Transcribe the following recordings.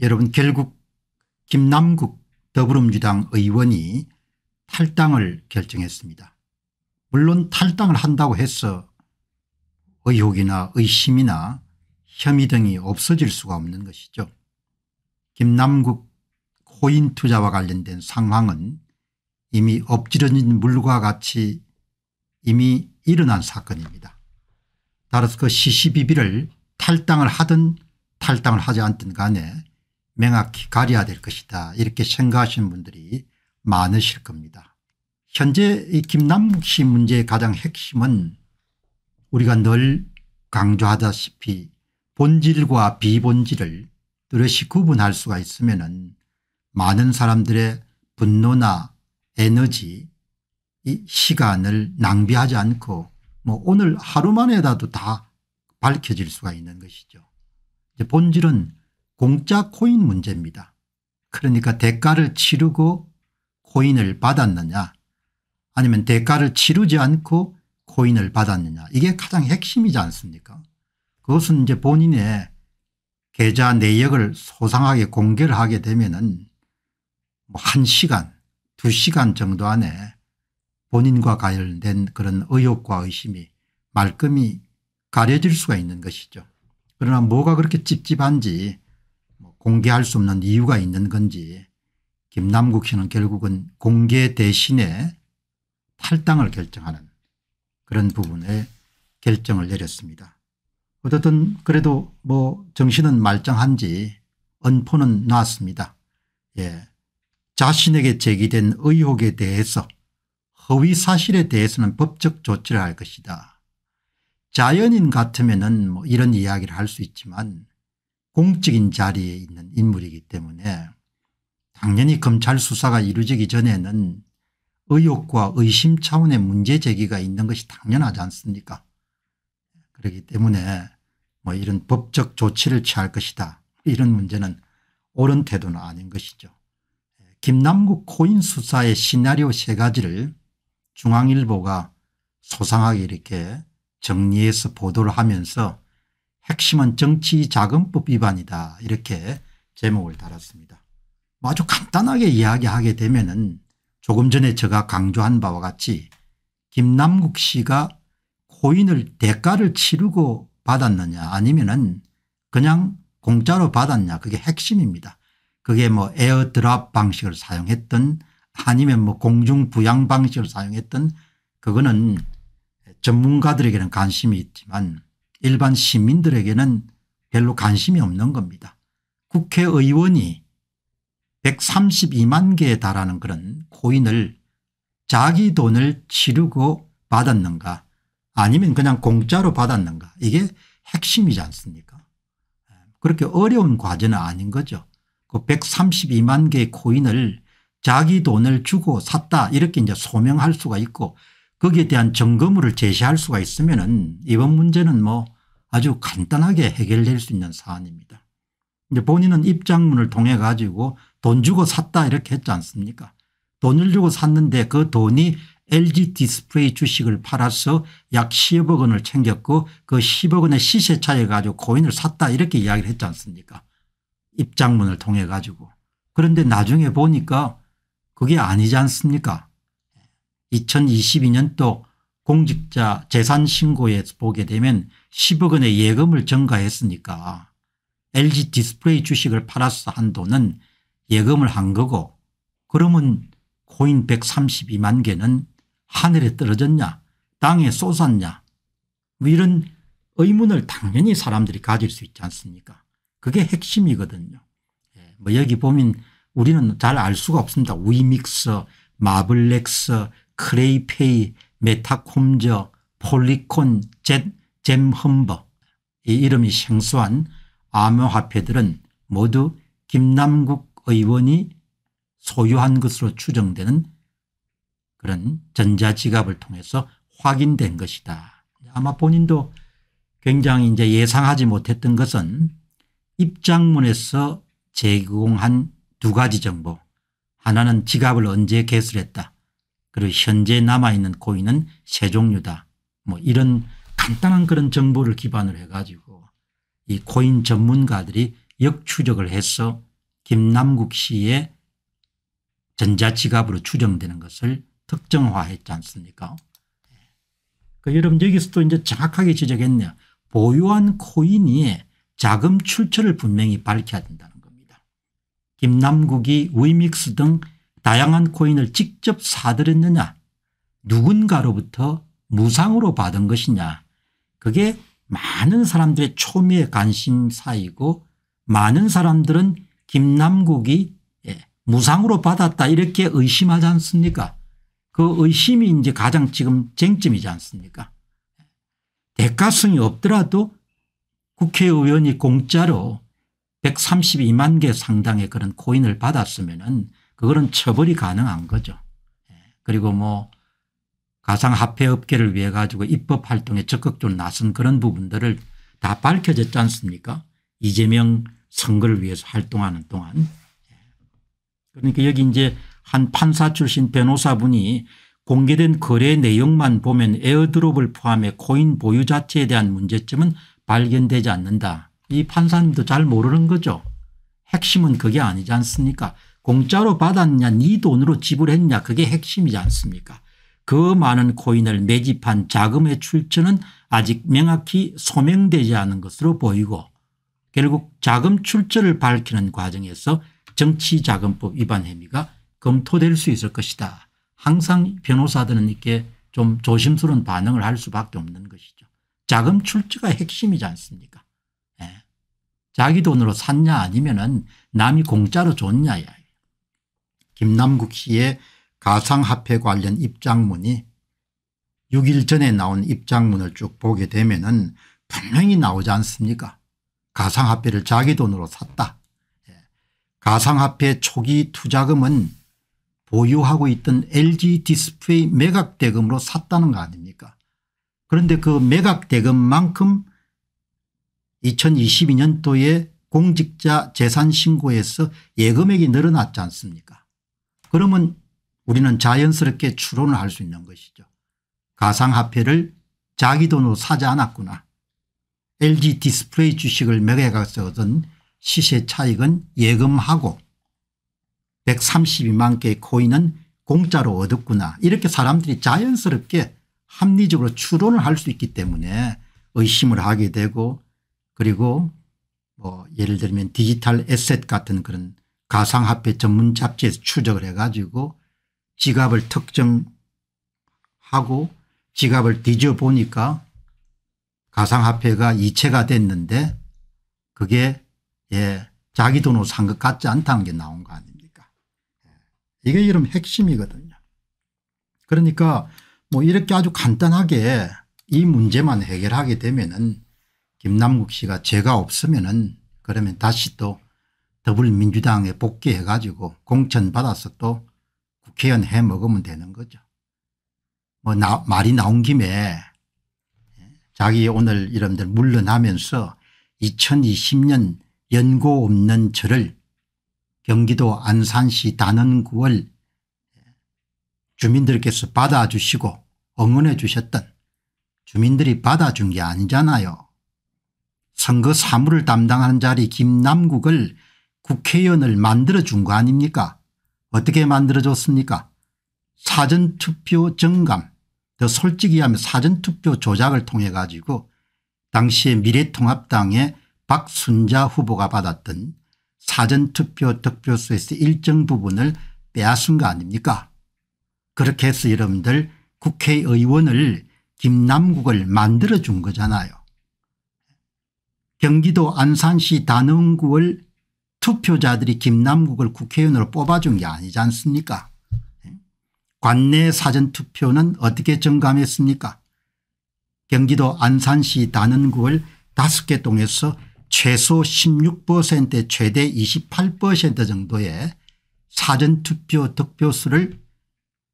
여러분 결국 김남국 더불어민주당 의원이 탈당을 결정했습니다. 물론 탈당을 한다고 해서 의혹이나 의심이나 혐의 등이 없어질 수가 없는 것이죠. 김남국 코인 투자와 관련된 상황은 이미 엎질러진 물과 같이 이미 일어난 사건입니다. 따라서 그 CCBB를 탈당을 하든 탈당을 하지 않든 간에 명확히 가려야 될 것이다 이렇게 생각하시는 분들이 많으실 겁니다. 현재 이 김남국 씨 문제의 가장 핵심은 우리가 늘 강조하다시피 본질과 비본질을 뚜렷이 구분할 수가 있으면 많은 사람들의 분노나 에너지 이 시간을 낭비하지 않고 뭐 오늘 하루만에라도 다 밝혀질 수가 있는 것이죠. 본질은 공짜 코인 문제입니다. 그러니까 대가를 치르고 코인을 받았느냐 아니면 대가를 치르지 않고 코인을 받았느냐 이게 가장 핵심이지 않습니까 그것은 이제 본인의 계좌 내역을 소상하게 공개를 하게 되면은 뭐 한 시간 두 시간 정도 안에 본인과 관련된 그런 의혹과 의심이 말끔히 가려질 수가 있는 것이죠. 그러나 뭐가 그렇게 찝찝한지 공개할 수 없는 이유가 있는 건지 김남국 씨는 결국은 공개 대신에 탈당을 결정하는 그런 부분에 결정을 내렸습니다. 어쨌든 그래도 뭐 정신은 말짱한지 언포는 나왔습니다 예. 자신에게 제기된 의혹에 대해서 허위 사실에 대해서는 법적 조치를 할 것이다. 자연인 같으면 은뭐 이런 이야기를 할 수 있지만 공적인 자리에 있는 인물이기 때문에 당연히 검찰 수사가 이루어지기 전에는 의혹과 의심 차원의 문제 제기가 있는 것이 당연하지 않습니까 그렇기 때문에 뭐 이런 법적 조치를 취할 것이다 이런 문제는 옳은 태도는 아닌 것이죠. 김남국 코인 수사의 시나리오 세 가지를 중앙일보가 소상하게 이렇게 정리해서 보도를 하면서 핵심은 정치자금법 위반이다 이렇게 제목을 달았습니다. 아주 간단하게 이야기하게 되면 은 조금 전에 제가 강조한 바와 같이 김남국 씨가 코인을 대가를 치르고 받았느냐 아니면 은 그냥 공짜로 받았냐 그게 핵심입니다. 그게 뭐 에어드랍 방식을 사용했던 아니면 뭐 공중부양 방식을 사용했던 그거는 전문가들에게는 관심이 있지만 일반 시민들에게는 별로 관심이 없는 겁니다. 국회의원이 132만 개에 달하는 그런 코인을 자기 돈을 치르고 받았는가 아니면 그냥 공짜로 받았는가 이게 핵심이지 않습니까 그렇게 어려운 과제는 아닌 거죠. 그 132만 개의 코인을 자기 돈을 주고 샀다 이렇게 이제 소명할 수가 있고 거기에 대한 점검을 제시할 수가 있으면 은 이번 문제는 뭐 아주 간단하게 해결될 수 있는 사안입니다. 이제 본인은 입장문을 통해 가지고 돈 주고 샀다 이렇게 했지 않습니까 돈을 주고 샀는데 그 돈이 LG 디스플레이 주식을 팔아서 약 10억 원을 챙겼고 그 10억 원의 시세 차에 가지고 코인을 샀다 이렇게 이야기를 했지 않습니까 입장문을 통해 가지고 그런데 나중에 보니까 그게 아니지 않습니까 2022년도 공직자 재산신고에 보게 되면 10억 원의 예금을 증가했으니까 LG 디스플레이 주식을 팔아서 한 돈은 예금을 한 거고 그러면 코인 132만 개는 하늘에 떨어졌냐 땅에 쏟았냐 뭐 이런 의문을 당연히 사람들이 가질 수 있지 않습니까 그게 핵심이거든요. 예, 뭐 여기 보면 우리는 잘 알 수가 없습니다. 위믹스 마블렉스 크레이페이 메타콤저 폴리콘 젯 잼험버 이 이름이 생소한 암호화폐들은 모두 김남국 의원이 소유한 것으로 추정되는 그런 전자지갑을 통해서 확인된 것이다. 아마 본인도 굉장히 이제 예상하지 못했던 것은 입장문에서 제공한 두 가지 정보 하나는 지갑을 언제 개설했다 그리고 현재 남아있는 고인은 세 종류다 뭐 이런 간단한 그런 정보를 기반으로 해가지고 이 코인 전문가들이 역추적을 해서 김남국 씨의 전자지갑으로 추정되는 것을 특정화했지 않습니까? 그 여러분 여기서 또 이제 정확하게 지적했네요. 보유한 코인이 자금 출처를 분명히 밝혀야 된다는 겁니다. 김남국이 위믹스 등 다양한 코인을 직접 사들였느냐 누군가로부터 무상으로 받은 것이냐 그게 많은 사람들의 초미의 관심사이고 많은 사람들은 김남국이 예, 무상으로 받았다 이렇게 의심하지 않습니까 그 의심이 이제 가장 지금 쟁점이지 않습니까 대가성이 없더라도 국회의원이 공짜로 132만 개 상당의 그런 코인을 받았으면 은 그거는 처벌이 가능한 거죠. 예, 그리고 뭐 가상화폐 업계를 위해 가지고 입법 활동에 적극적으로 나선 그런 부분들을 다 밝혀졌지 않습니까 이재명 선거를 위해서 활동하는 동안. 그러니까 여기 이제 한 판사 출신 변호사분이 공개된 거래 내용만 보면 에어드롭을 포함해 코인 보유 자체에 대한 문제점은 발견되지 않는다. 이 판사님도 잘 모르는 거죠. 핵심은 그게 아니지 않습니까 공짜로 받았냐 네 돈으로 지불했냐 그게 핵심이지 않습니까 그 많은 코인을 매집한 자금의 출처는 아직 명확히 소명되지 않은 것으로 보이고 결국 자금 출처를 밝히는 과정에서 정치자금법 위반 혐의가 검토될 수 있을 것이다. 항상 변호사들은 이렇게 좀 조심스러운 반응을 할 수밖에 없는 것이죠. 자금 출처가 핵심이지 않습니까? 예. 자기 돈으로 샀냐 아니면 은 남이 공짜로 줬냐 김남국 씨의 가상화폐 관련 입장문이 6일 전에 나온 입장문을 쭉 보게 되면 은 분명히 나오지 않습니까 가상화폐를 자기 돈으로 샀다. 예. 가상화폐 초기 투자금은 보유하고 있던 LG 디스플레이 매각대금으로 샀다는 거 아닙니까 그런데 그 매각대금만큼 2022년도에 공직자 재산신고에서 예금액이 늘어났지 않습니까 그러면 우리는 자연스럽게 추론을 할 수 있는 것이죠. 가상화폐를 자기 돈으로 사지 않았구나. LG 디스플레이 주식을 매각해서 얻은 시세 차익은 예금하고 132만 개의 코인은 공짜로 얻었구나. 이렇게 사람들이 자연스럽게 합리적으로 추론을 할 수 있기 때문에 의심을 하게 되고 그리고 뭐 예를 들면 디지털 에셋 같은 그런 가상화폐 전문 잡지에서 추적을 해가지고 지갑을 특정하고 지갑을 뒤져보니까 가상화폐가 이체가 됐는데 그게 예, 자기 돈으로 산 것 같지 않다는 게 나온 거 아닙니까 예. 이게 이름 핵심이거든요. 그러니까 뭐 이렇게 아주 간단하게 이 문제만 해결하게 되면은 김남국 씨가 죄가 없으면은 그러면 다시 또 더불민주당에 복귀해 가지고 공천 받아서 또 국회의원 해 먹으면 되는 거죠. 뭐 나, 말이 나온 김에 예, 자기 오늘 이름들 물러나면서 2020년 연고 없는 저를 경기도 안산시 단원구월 예, 주민들께서 받아주시고 응원해 주셨던 주민들이 받아준 게 아니잖아요. 선거 사무를 담당하는 자리 김남국을 국회의원을 만들어준 거 아닙니까 어떻게 만들어졌습니까 사전투표 정감 더 솔직히 하면 사전투표 조작을 통해 가지고 당시에 미래통합당의 박순자 후보가 받았던 사전투표 득표수에서 일정 부분을 빼앗은 거 아닙니까 그렇게 해서 여러분들 국회의원을 김남국을 만들어준 거잖아요. 경기도 안산시 단원구를 투표자들이 김남국을 국회의원으로 뽑아준 게 아니지 않습니까 예? 관내 사전투표는 어떻게 정감했습니까 경기도 안산시 단원구를 5개 동에서 최소 16% 최대 28% 정도의 사전투표 득표수를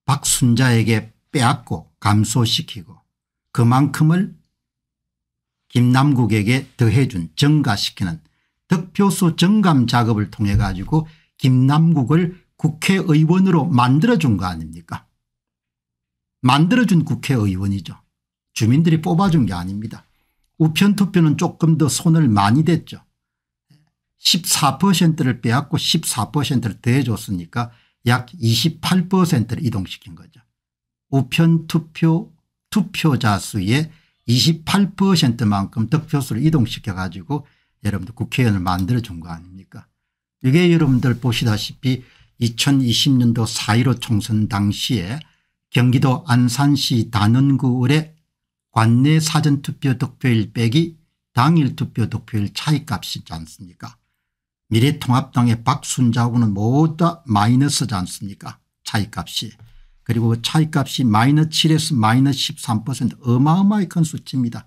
박순자에게 빼앗고 감소시키고 그만큼을 김남국에게 더해준 증가시키는 득표수 증감 작업을 통해 가지고 김남국을 국회의원으로 만들어준 거 아닙니까 만들어준 국회의원이죠. 주민들이 뽑아준 게 아닙니다. 우편투표는 조금 더 손을 많이 댔죠. 14%를 빼앗고 14%를 더해줬으니까 약 28%를 이동시킨 거죠. 우편투표 투표자 수의 28%만큼 득표수를 이동시켜 가지고 여러분들 국회의원을 만들어 준 거 아닙니까 이게 여러분들 보시다시피 2020년도 4.15 총선 당시에 경기도 안산시 단원구 을의 관내 사전투표 득표일 빼기 당일 투표 득표일 차이값이지 않습니까 미래통합당의 박순자하고는 모두 다 마이너스지 않습니까 차이값이 그리고 차이값이 마이너스 7에서 마이너스 13% 어마어마히 큰 수치입니다.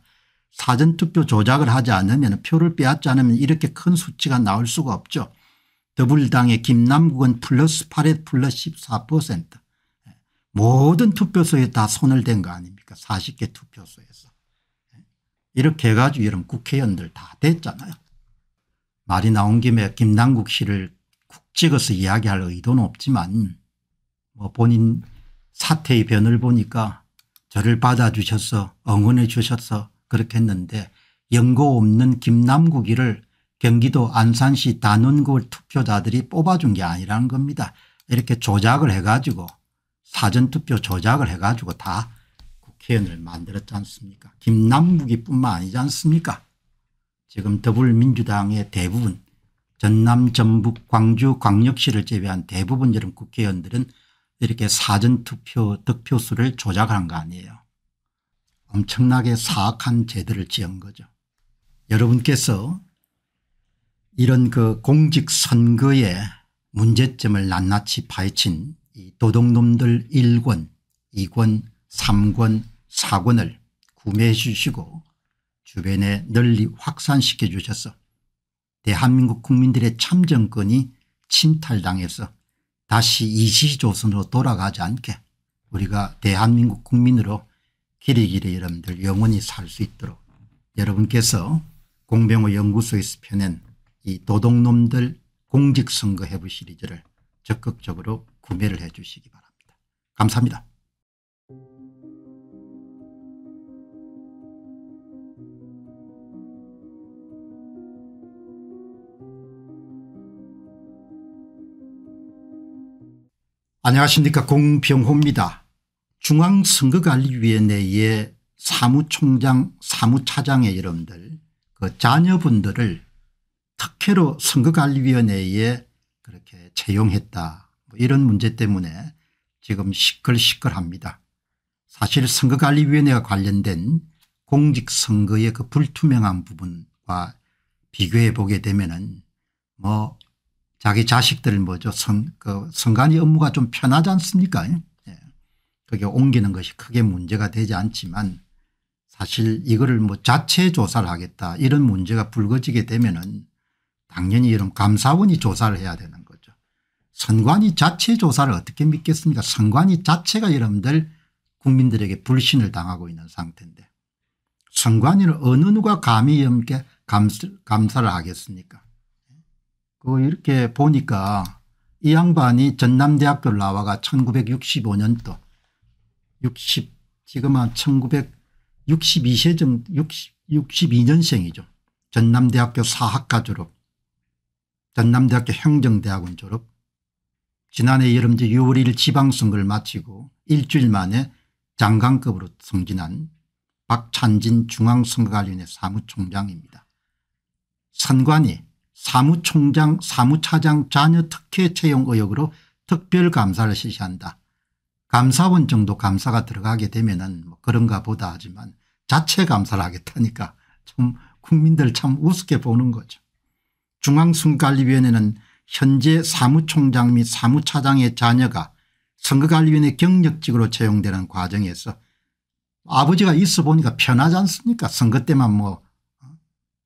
사전투표 조작을 하지 않으면 표를 빼앗지 않으면 이렇게 큰 수치가 나올 수가 없죠. 더불당의 김남국은 플러스 8에 플러스 14% 모든 투표소에 다 손을 댄 거 아닙니까 40개 투표소에서. 이렇게 해가지고 이런 국회의원들 다 됐잖아요. 말이 나온 김에 김남국 씨를 국 찍어서 이야기할 의도는 없지만 뭐 본인 사태의 변을 보니까 저를 받아주셔서 응원해 주셔서 그렇게 했는데 연고 없는 김남국이를 경기도 안산시 단원구 투표자들이 뽑아준 게 아니라는 겁니다. 이렇게 조작을 해가지고 사전투표 조작을 해가지고 다 국회의원을 만들었지 않습니까 김남국이 뿐만 아니지 않습니까 지금 더불민주당의 대부분 전남 전북 광주 광역시를 제외한 대부분 이런 국회의원들은 이렇게 사전투표 득표수를 조작한 거 아니에요. 엄청나게 사악한 죄들을 지은 거죠. 여러분께서 이런 그 공직선거의 문제점을 낱낱이 파헤친 이 도둑놈들 1권 2권 3권 4권을 구매해 주시고 주변에 널리 확산시켜 주셔서 대한민국 국민들의 참정권이 침탈당해서 다시 이시조선으로 돌아가지 않게 우리가 대한민국 국민으로 길이 길이 여러분들 영원히 살 수 있도록 여러분께서 공병호 연구소에서 펴낸 이 도둑놈들 공직선거 해부 시리즈를 적극적으로 구매를 해 주시기 바랍니다. 감사합니다. 안녕하십니까 공병호입니다. 중앙선거관리위원회의 사무총장 사무차장의 여러분들그 자녀분들을 특혜로 선거관리위원회에 그렇게 채용했다 뭐 이런 문제 때문에 지금 시끌시끌합니다. 사실 선거관리위원회와 관련된 공직선거의 그 불투명한 부분과 비교해 보게 되면은 뭐 자기 자식들 뭐죠 선, 그 선관위 업무가 좀 편하지 않습니까 어떻게 옮기는 것이 크게 문제가 되지 않지만 사실 이거를 뭐 자체 조사를 하겠다 이런 문제가 불거지게 되면은 당연히 이런 감사원이 조사를 해야 되는 거죠. 선관위 자체 조사를 어떻게 믿겠습니까 선관위 자체가 여러분들 국민들에게 불신을 당하고 있는 상태인데 선관위는 어느 누가 감히 이렇게 감사, 를 하겠습니까 그 이렇게 보니까 이 양반이 전남대학교를 나와가 1965년도 60 지금 한 1962세 정 60, 62년생이죠. 전남대학교 사학과 졸업 전남대학교 행정대학원 졸업 지난해 여름 6월 1일 지방선거를 마치고 일주일 만에 장관급으로 승진한 박찬진 중앙선거관리위원회 사무총장입니다. 선관위 사무총장 사무차장 자녀 특혜 채용 의혹으로 특별감사를 실시한다. 감사원 정도 감사가 들어가게 되면은 뭐 그런가 보다 하지만 자체 감사를 하겠다니까 좀 국민들 참 우습게 보는 거죠. 중앙선거관리위원회는 현재 사무총장 및 사무차장의 자녀가 선거관리위원회 경력직으로 채용되는 과정에서 아버지가 있어 보니까 편하지 않습니까 선거 때만 뭐 어?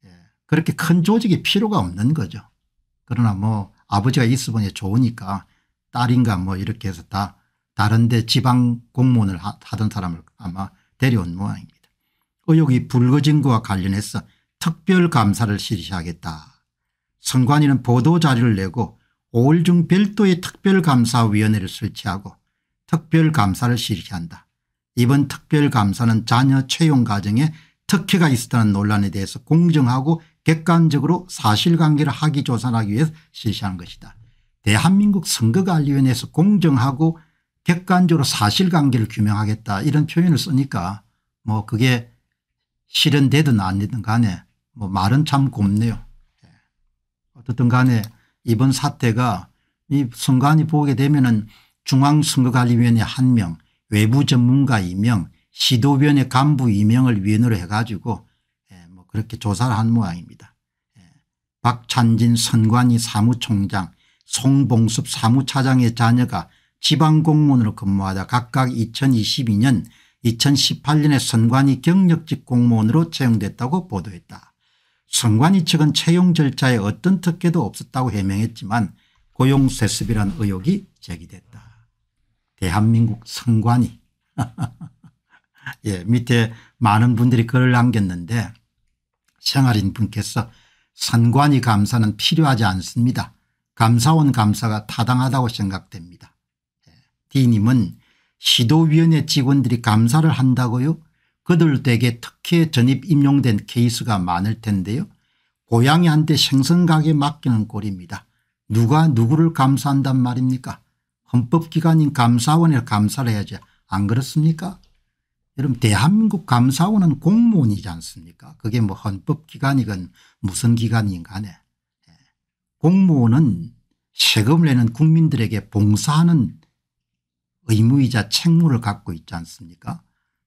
예. 그렇게 큰 조직이 필요가 없는 거죠. 그러나 뭐 아버지가 있어 보니 좋으니까 딸인가 뭐 이렇게 해서 다 다른 데 지방 공무원을 하던 사람을 아마 데려온 모양입니다. 의혹이 불거진 것과 관련해서 특별감사를 실시하겠다. 선관위는 보도자료를 내고 5월 중 별도의 특별감사위원회를 설치하고 특별감사를 실시한다. 이번 특별감사는 자녀 채용 과정에 특혜가 있었다는 논란에 대해서 공정하고 객관적으로 사실관계를 하기 조사하기 위해 실시하는 것이다. 대한민국 선거관리위원회에서 공정하고 객관적으로 사실관계를 규명하겠다 이런 표현을 쓰니까 뭐 그게 실현되든 안 되든 간에 뭐 말은 참 곱네요. 어떻든 간에 이번 사태가 이 선관위 보게 되면은 중앙선거관리위원회 한명 외부 전문가 2명 시도위원회 간부 2명을 위원으로 해가지고 예, 뭐 그렇게 조사를 한 모양입니다. 예, 박찬진 선관위 사무총장 송봉섭 사무차장의 자녀가 지방공무원으로 근무하다 각각 2022년 2018년에 선관위 경력직 공무원으로 채용됐다고 보도했다. 선관위 측은 채용 절차에 어떤 특혜도 없었다고 해명했지만 고용세습이란 의혹이 제기됐다. 대한민국 선관위 예, 밑에 많은 분들이 글을 남겼는데 생활인 분께서 선관위 감사는 필요하지 않습니다. 감사원 감사가 타당하다고 생각됩니다. D님은 시도위원회 직원들이 감사를 한다고요? 그들 댁에 특혜 전입 임용된 케이스가 많을 텐데요. 고양이한테 생선가게 맡기는 꼴입니다. 누가 누구를 감사한단 말입니까? 헌법기관인 감사원을 감사를 해야지 안 그렇습니까? 여러분 대한민국 감사원은 공무원이지 않습니까? 그게 뭐 헌법기관이건 무슨 기관인 간에 예. 공무원은 세금을 내는 국민들에게 봉사하는 의무이자 책무를 갖고 있지 않습니까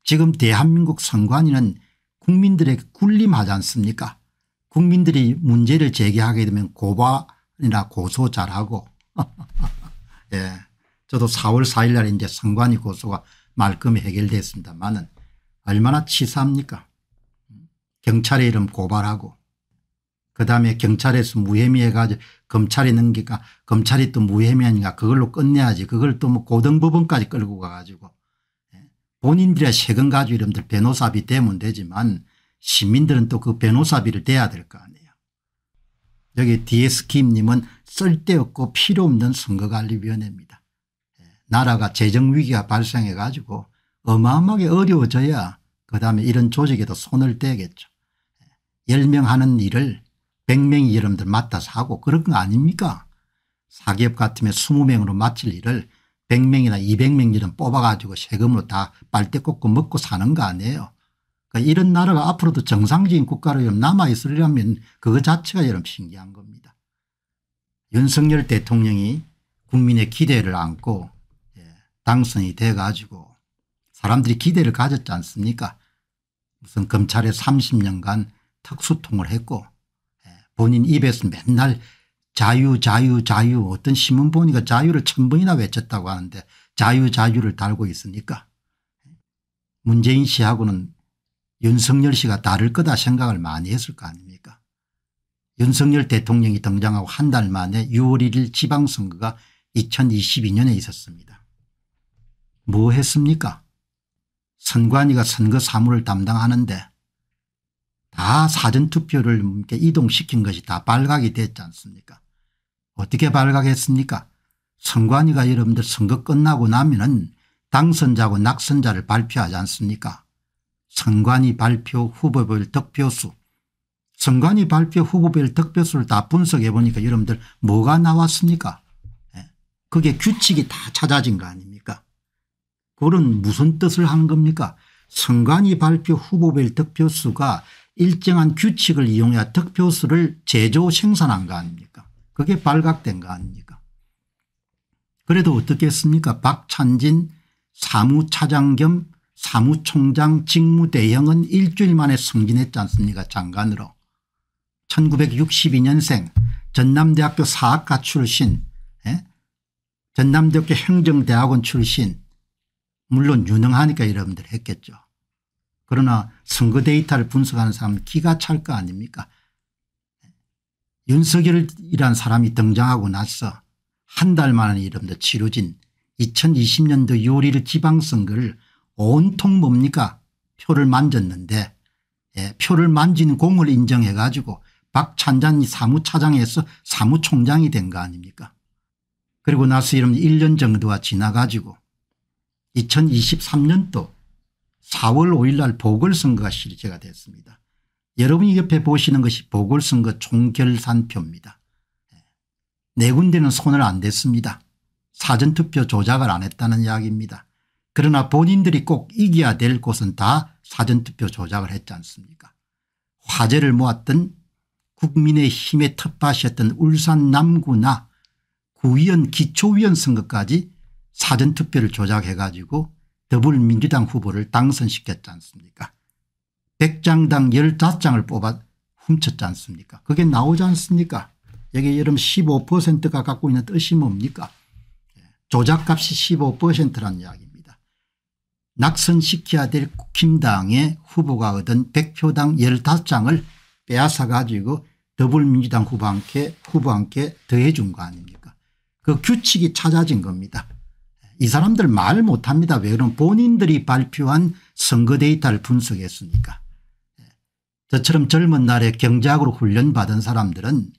지금 대한민국 선관위는 국민들에게 군림하지 않습니까 국민들이 문제를 제기하게 되면 고발이나 고소 잘하고 예. 저도 4월 4일 날 이제 선관위 고소가 말끔히 해결됐습니다만은 얼마나 치사합니까 경찰의 이름 고발하고 그다음에 경찰에서 무혐의해가지고 검찰이 넘기니까 검찰이 또 무혐의하니까 그걸로 끝내야지 그걸 또 뭐 고등법원까지 끌고 가가지고 예. 본인들의 세금 가지고 이름들 변호사비 대면 되지만 시민들은 또 그 변호사비를 대야 될 거 아니에요. 여기 DS킴님은 쓸데없고 필요없는 선거관리위원회입니다. 예. 나라가 재정위기가 발생해 가지고 어마어마하게 어려워져야 그 다음에 이런 조직에도 손을 대겠죠 10명 예. 하는 일을 100명이 여러분들 맡아서 하고 그런 거 아닙니까 사기업 같으면 20명으로 마칠 일을 100명이나 200명 이런 뽑아가지고 세금으로 다 빨대 꽂고 먹고 사는 거 아니에요. 그러니까 이런 나라가 앞으로도 정상적인 국가로 남아있으려면 그거 자체가 여러분 신기한 겁니다. 윤석열 대통령이 국민의 기대를 안고 예, 당선이 돼가지고 사람들이 기대를 가졌지 않습니까 무슨 검찰에 30년간 특수통을 했고 본인 입에서 맨날 자유 자유 자유 어떤 신문 보니까 자유를 천 번이나 외쳤다고 하는데 자유 자유를 달고 있습니까 문재인 씨하고는 윤석열 씨가 다를 거다 생각을 많이 했을 거 아닙니까 윤석열 대통령이 등장하고 한 달 만에 6월 1일 지방선거가 2022년에 있었습니다. 뭐 했습니까 선관위가 선거 사무를 담당하는데 다 아, 사전투표를 이동시킨 것이 다 발각이 됐지 않습니까 어떻게 발각했습니까 선관위가 여러분들 선거 끝나고 나면은 당선자고 낙선자를 발표하지 않습니까 선관위 발표 후보별 득표수 선관위 발표 후보별 득표수를 다 분석해 보니까 여러분들 뭐가 나왔습니까 예. 그게 규칙이 다 찾아진 거 아닙니까 그런 무슨 뜻을 한 겁니까 선관위 발표 후보별 득표수가 일정한 규칙을 이용해 특표수를 제조 생산한 거 아닙니까 그게 발각된 거 아닙니까 그래도 어떻겠습니까 박찬진 사무차장 겸 사무총장 직무대행은 일주일 만에 승진했지 않습니까 장관으로 1962년생 전남대학교 사학과 출신 예? 전남대학교 행정대학원 출신 물론 유능하니까 여러분들 했겠죠 그러나 선거 데이터를 분석하는 사람은 기가 찰 거 아닙니까 윤석열이란 사람이 등장하고 나서 한 달 만에 이른데 치루진 2020년도 6월 1 지방선거를 온통 뭡니까 표를 만졌는데 예, 표를 만지 공을 인정해 가지고 박찬잔이 사무차장에서 사무총장이 된 거 아닙니까 그리고 나서 이러 1년 정도가 지나가지고 2023년도 4월 5일 날 보궐선거가 실제가 됐습니다. 여러분이 옆에 보시는 것이 보궐선거 종결산표입니다. 네 군데는 손을 안 댔습니다. 사전투표 조작을 안 했다는 이야기입니다. 그러나 본인들이 꼭 이겨야 될 곳은 다 사전투표 조작을 했지 않습니까 화제를 모았던 국민의 힘의 텃밭이었던 울산 남구나 구의원 기초위원 선거까지 사전투표를 조작해 가지고 더불민주당 후보를 당선시켰지 않습니까 백장당 15장을 뽑아 훔쳤지 않습니까 그게 나오지 않습니까 여기 여러분 15%가 갖고 있는 뜻이 뭡니까 예, 조작값이 15%란 이야기입니다. 낙선시켜야 될 국힘당의 후보가 얻은 100표당 15장을 빼앗아 가지고 더불민주당 후보한테, 후보한테 더해준 거 아닙니까 그 규칙이 찾아진 겁니다. 이 사람들 말 못합니다. 왜 그러면 본인들이 발표한 선거 데이터를 분석했으니까. 예. 저처럼 젊은 날에 경제학으로 훈련받은 사람들은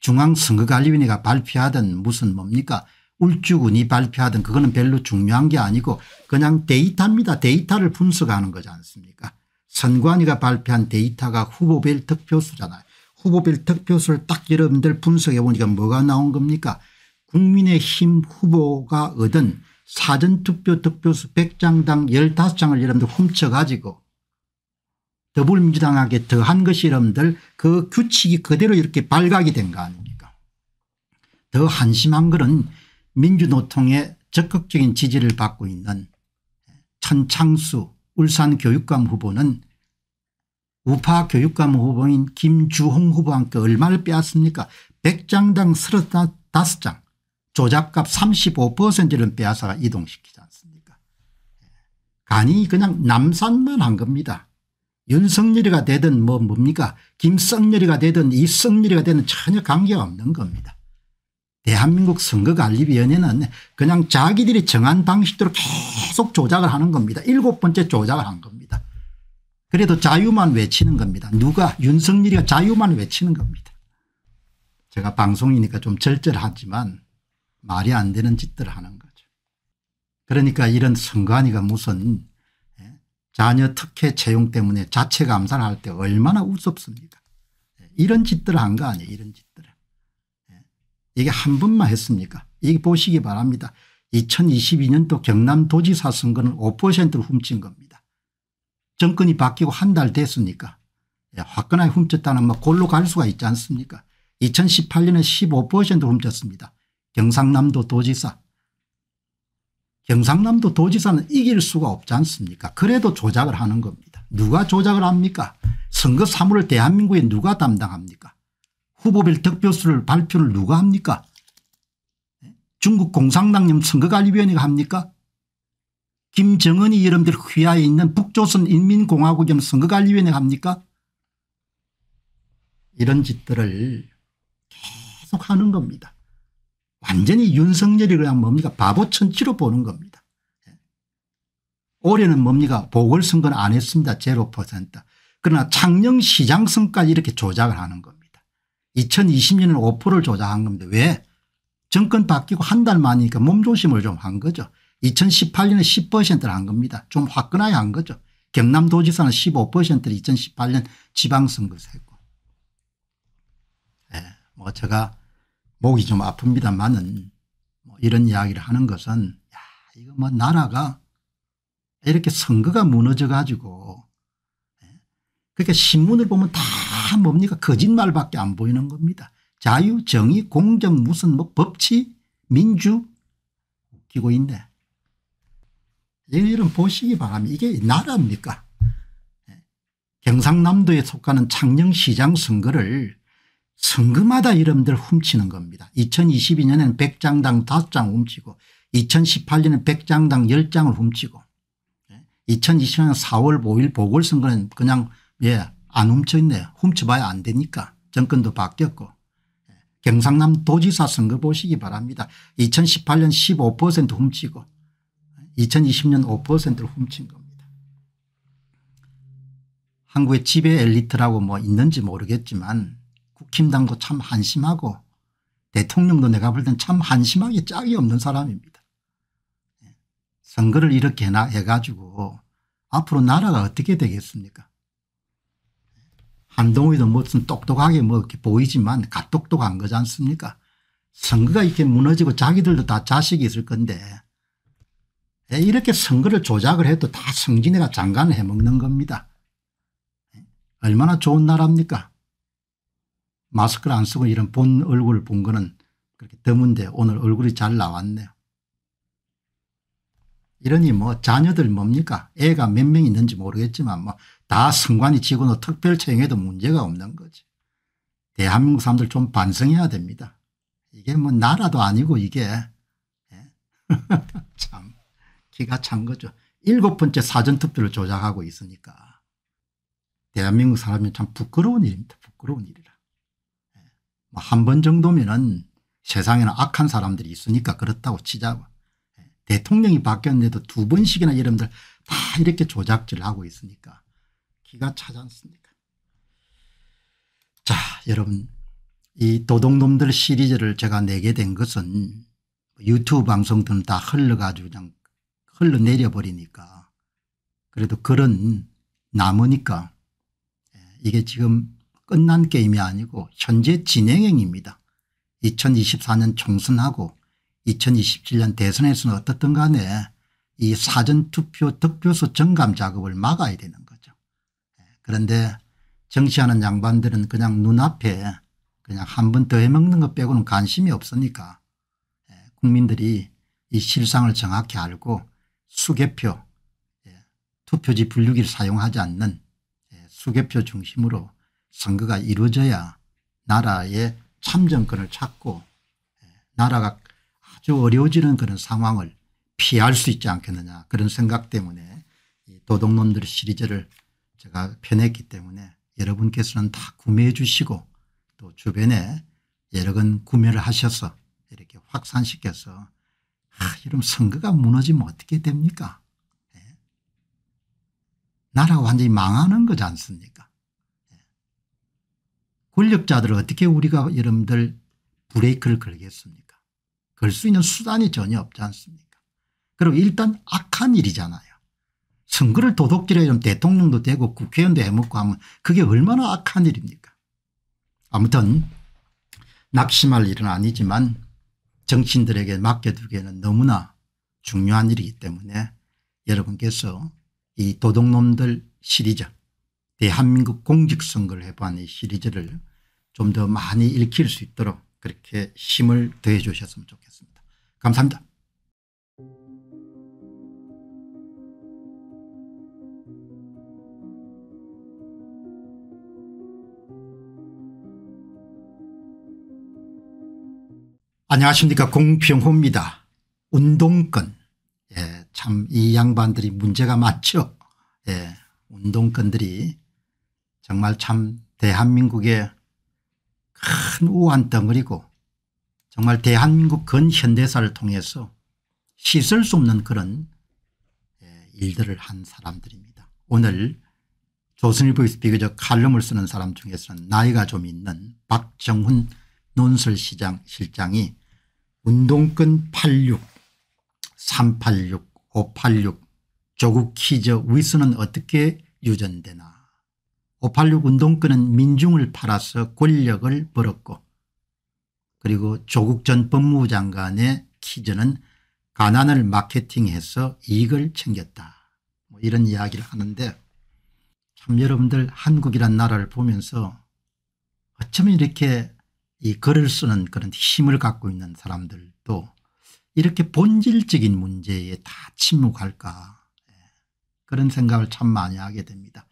중앙선거관리위원회가 발표하던 무슨 뭡니까 울주군이 발표하던 그거는 별로 중요한 게 아니고 그냥 데이터입니다. 데이터를 분석하는 거지 않습니까 선관위가 발표한 데이터가 후보별 득표수잖아요. 후보별 득표수를 딱 여러분들 분석해 보니까 뭐가 나온 겁니까 국민의힘 후보가 얻은 사전투표 득표수 100장당 15장을 여러분들 훔쳐가지고 더불민주당에게 더한 것이 여러분들 그 규칙이 그대로 이렇게 발각이 된 거 아닙니까 더 한심한 것은 민주노총의 적극적인 지지를 받고 있는 천창수 울산교육감 후보는 우파 교육감 후보인 김주홍 후보한테 얼마를 빼앗습니까 100장당 35장 조작값 35%를 빼앗아 이동시키지 않습니까 간이 그냥 남산만 한 겁니다. 윤석열이가 되든 뭐 뭡니까 김성열이가 되든 이성열이가 되든 전혀 관계 없는 겁니다. 대한민국 선거관리위원회는 그냥 자기들이 정한 방식대로 계속 조작을 하는 겁니다. 일곱 번째 조작을 한 겁니다. 그래도 자유만 외치는 겁니다. 누가 윤석열이가 자유만 외치는 겁니다. 제가 방송이니까 좀 절절하지만 말이 안 되는 짓들을 하는 거죠. 그러니까 이런 선관위가 무슨 예, 자녀 특혜 채용 때문에 자체 감사를 할 때 얼마나 우습습니까 예, 이런 짓들을 한 거 아니에요 이런 짓들을. 예, 이게 한 번만 했습니까 이게 보시기 바랍니다. 2022년도 경남도지사 선거는 5%를 훔친 겁니다. 정권이 바뀌고 한 달 됐으니까 화끈하게 훔쳤다는 막 뭐 골로 갈 수가 있지 않습니까 2018년에 15% 훔쳤습니다. 경상남도 도지사 경상남도 도지사는 이길 수가 없지 않습니까 그래도 조작을 하는 겁니다. 누가 조작을 합니까 선거 사무를 대한민국에 누가 담당합니까 후보별 득표수를 발표를 누가 합니까 예? 중국 공산당님 선거관리위원회가 합니까 김정은이 여러분들 휘하에 있는 북조선 인민공화국이면 선거관리위원회가 합니까 이런 짓들을 계속 하는 겁니다. 완전히 윤석열이 그냥 뭡니까 바보 천치로 보는 겁니다. 올해는 뭡니까 보궐선거는 안 했습니다. 0% 그러나 창녕 시장선까지 이렇게 조작을 하는 겁니다. 2 0 2 0년에 5%를 조작한 겁니다. 왜? 정권 바뀌고 한 달 만이니까 몸조심을 좀 한 거죠. 2018년에 10%를 한 겁니다. 좀 화끈하게 한 거죠. 경남도지사는 15%를 2018년 지방선거에서 했고. 예, 뭐 제가 목이 좀 아픕니다만은 뭐 이런 이야기를 하는 것은 야 이거 뭐 나라가 이렇게 선거가 무너져 가지고 예? 그렇게 신문을 보면 다 뭡니까 거짓말밖에 안 보이는 겁니다. 자유 정의 공정 무슨 뭐 법치 민주 웃기고 있네. 이런 보시기 바랍니다. 이게 나라입니까 예? 경상남도에 속하는 창녕시장 선거를 선거마다 이름들 훔치는 겁니다. 2022년에는 100장당 5장 훔치고 2018년에 100장당 10장을 훔치고 2020년 4월 5일 보궐선거는 그냥 예, 안 훔쳐있네요. 훔쳐봐야 안 되니까 정권도 바뀌었고 예, 경상남 도지사 선거 보시기 바랍니다. 2018년 15% 훔치고 2020년 5%를 훔친 겁니다. 한국의 지배 엘리트라고 뭐 있는지 모르겠지만 국힘당 도참 한심하고 대통령도 내가 볼 땐 참 한심하게 짝이 없는 사람입니다. 예. 선거를 이렇게 해가지고 앞으로 나라가 어떻게 되겠습니까 예. 한동훈이도 무슨 똑똑하게 뭐 이렇게 보이지만 가똑똑한 거지 않습니까 선거가 이렇게 무너지고 자기들도 다 자식이 있을 건데 예, 이렇게 선거를 조작을 해도 다 성진이가 장관을 해먹는 겁니다. 얼마나 좋은 나라입니까 마스크를 안 쓰고 이런 본 얼굴 을본 거는 그렇게 드문데 오늘 얼굴이 잘 나왔네요. 이러니 뭐 자녀들 뭡니까 애가 몇 명 있는지 모르겠지만 뭐다 성관이 지고는 특별 채용해도 문제가 없는 거지. 대한민국 사람들 좀 반성해야 됩니다. 이게 뭐 나라도 아니고 이게 예? 참 기가 찬 거죠. 일곱 번째 사전투표를 조작하고 있으니까 대한민국 사람이 참 부끄러운 일입니다. 부끄러운 일이라. 뭐 한번 정도면은 세상에는 악한 사람들이 있으니까 그렇다고 치자고. 예, 대통령이 바뀌었는데도 두 번씩이나 여러분들 다 이렇게 조작질 을 하고 있으니까 기가 차지 않습니까 자 여러분 이 도둑놈들 시리즈를 제가 내게 된 것은 뭐 유튜브 방송 등다 흘러가지고 그냥 흘러내려 버리니까 그래도 그런 나무니까 예, 이게 지금 끝난 게임이 아니고 현재 진행형입니다. 2024년 총선하고 2027년 대선에서는 어떻든 간에 이 사전투표 득표수 정감 작업을 막아야 되는 거죠. 예, 그런데 정치하는 양반들은 그냥 눈앞에 그냥 한 번 더 해먹는 것 빼고는 관심이 없으니까 예, 국민들이 이 실상을 정확히 알고 수개표 예, 투표지 분류기를 사용하지 않는 수개표 중심으로 선거가 이루어져야 나라의 참정권을 찾고 예, 나라가 아주 어려워지는 그런 상황을 피할 수 있지 않겠느냐 그런 생각 때문에 도둑놈들 시리즈를 제가 편했기 때문에 여러분께서는 다 구매해 주시고 또 주변에 여러 건 구매를 하셔서 이렇게 확산시켜서 아, 이런 선거가 무너지면 어떻게 됩니까? 네. 나라가 완전히 망하는 거지 않습니까? 권력자들을 어떻게 우리가 여러분들 브레이크를 걸겠습니까 걸 수 있는 수단이 전혀 없지 않습니까 그리고 일단 악한 일이잖아요. 선거를 도둑질해 좀 대통령도 되고 국회의원도 해먹고 하면 그게 얼마나 악한 일입니까 아무튼 낙심할 일은 아니지만 정치인들에게 맡겨두기에는 너무나 중요한 일이기 때문에 여러분께서 이 도둑놈들 시리즈 대한민국 공직선거를 해보한 시리즈를 좀더 많이 읽힐 수 있도록 그렇게 힘을 더해 주셨으면 좋겠습니다. 감사합니다. 안녕하십니까 공평호입니다. 운동권 예, 참이 양반들이 문제가 많죠. 예, 운동권들이 정말 참 대한민국의 큰 우한 덩어리고 정말 대한민국 근현대사를 통해서 씻을 수 없는 그런 예, 일들을 한 사람들입니다. 오늘 조선일보에서 비교적 칼럼을 쓰는 사람 중에서는 나이가 좀 있는 박정훈 논설시장 실장이 운동권 86, 386, 586 조국 퀴즈 위스는 어떻게 유전되나 586 운동권은 민중을 팔아서 권력을 벌었고 그리고 조국 전 법무부 장관의 키즈는 가난을 마케팅해서 이익을 챙겼다. 뭐 이런 이야기를 하는데 참 여러분들 한국이란 나라를 보면서 어쩌면 이렇게 이 글을 쓰는 그런 힘을 갖고 있는 사람들도 이렇게 본질적인 문제에 다 침묵할까 예. 그런 생각을 참 많이 하게 됩니다.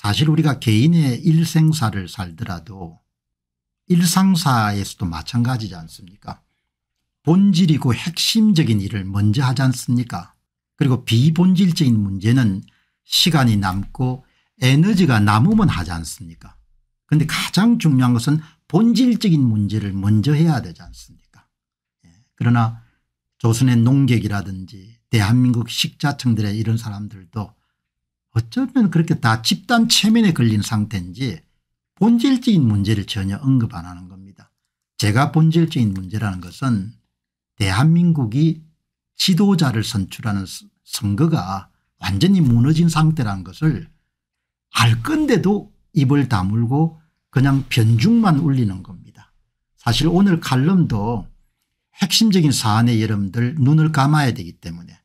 사실 우리가 개인의 일생사를 살더라도 일상사에서도 마찬가지지 않습니까 본질이고 핵심적인 일을 먼저 하지 않습니까 그리고 비본질적인 문제는 시간이 남고 에너지가 남으면 하지 않습니까 그런데 가장 중요한 것은 본질적인 문제를 먼저 해야 되지 않습니까 예. 그러나 조선의 농객이라든지 대한민국 식자청들의 이런 사람들도 어쩌면 그렇게 다 집단 체면에 걸린 상태인지 본질적인 문제를 전혀 언급 안 하는 겁니다. 제가 본질적인 문제라는 것은 대한민국이 지도자를 선출하는 선거가 완전히 무너진 상태라는 것을 알 건데도 입을 다물고 그냥 변죽만 울리는 겁니다. 사실 오늘 칼럼도 핵심적인 사안에 여러분들 눈을 감아야 되기 때문에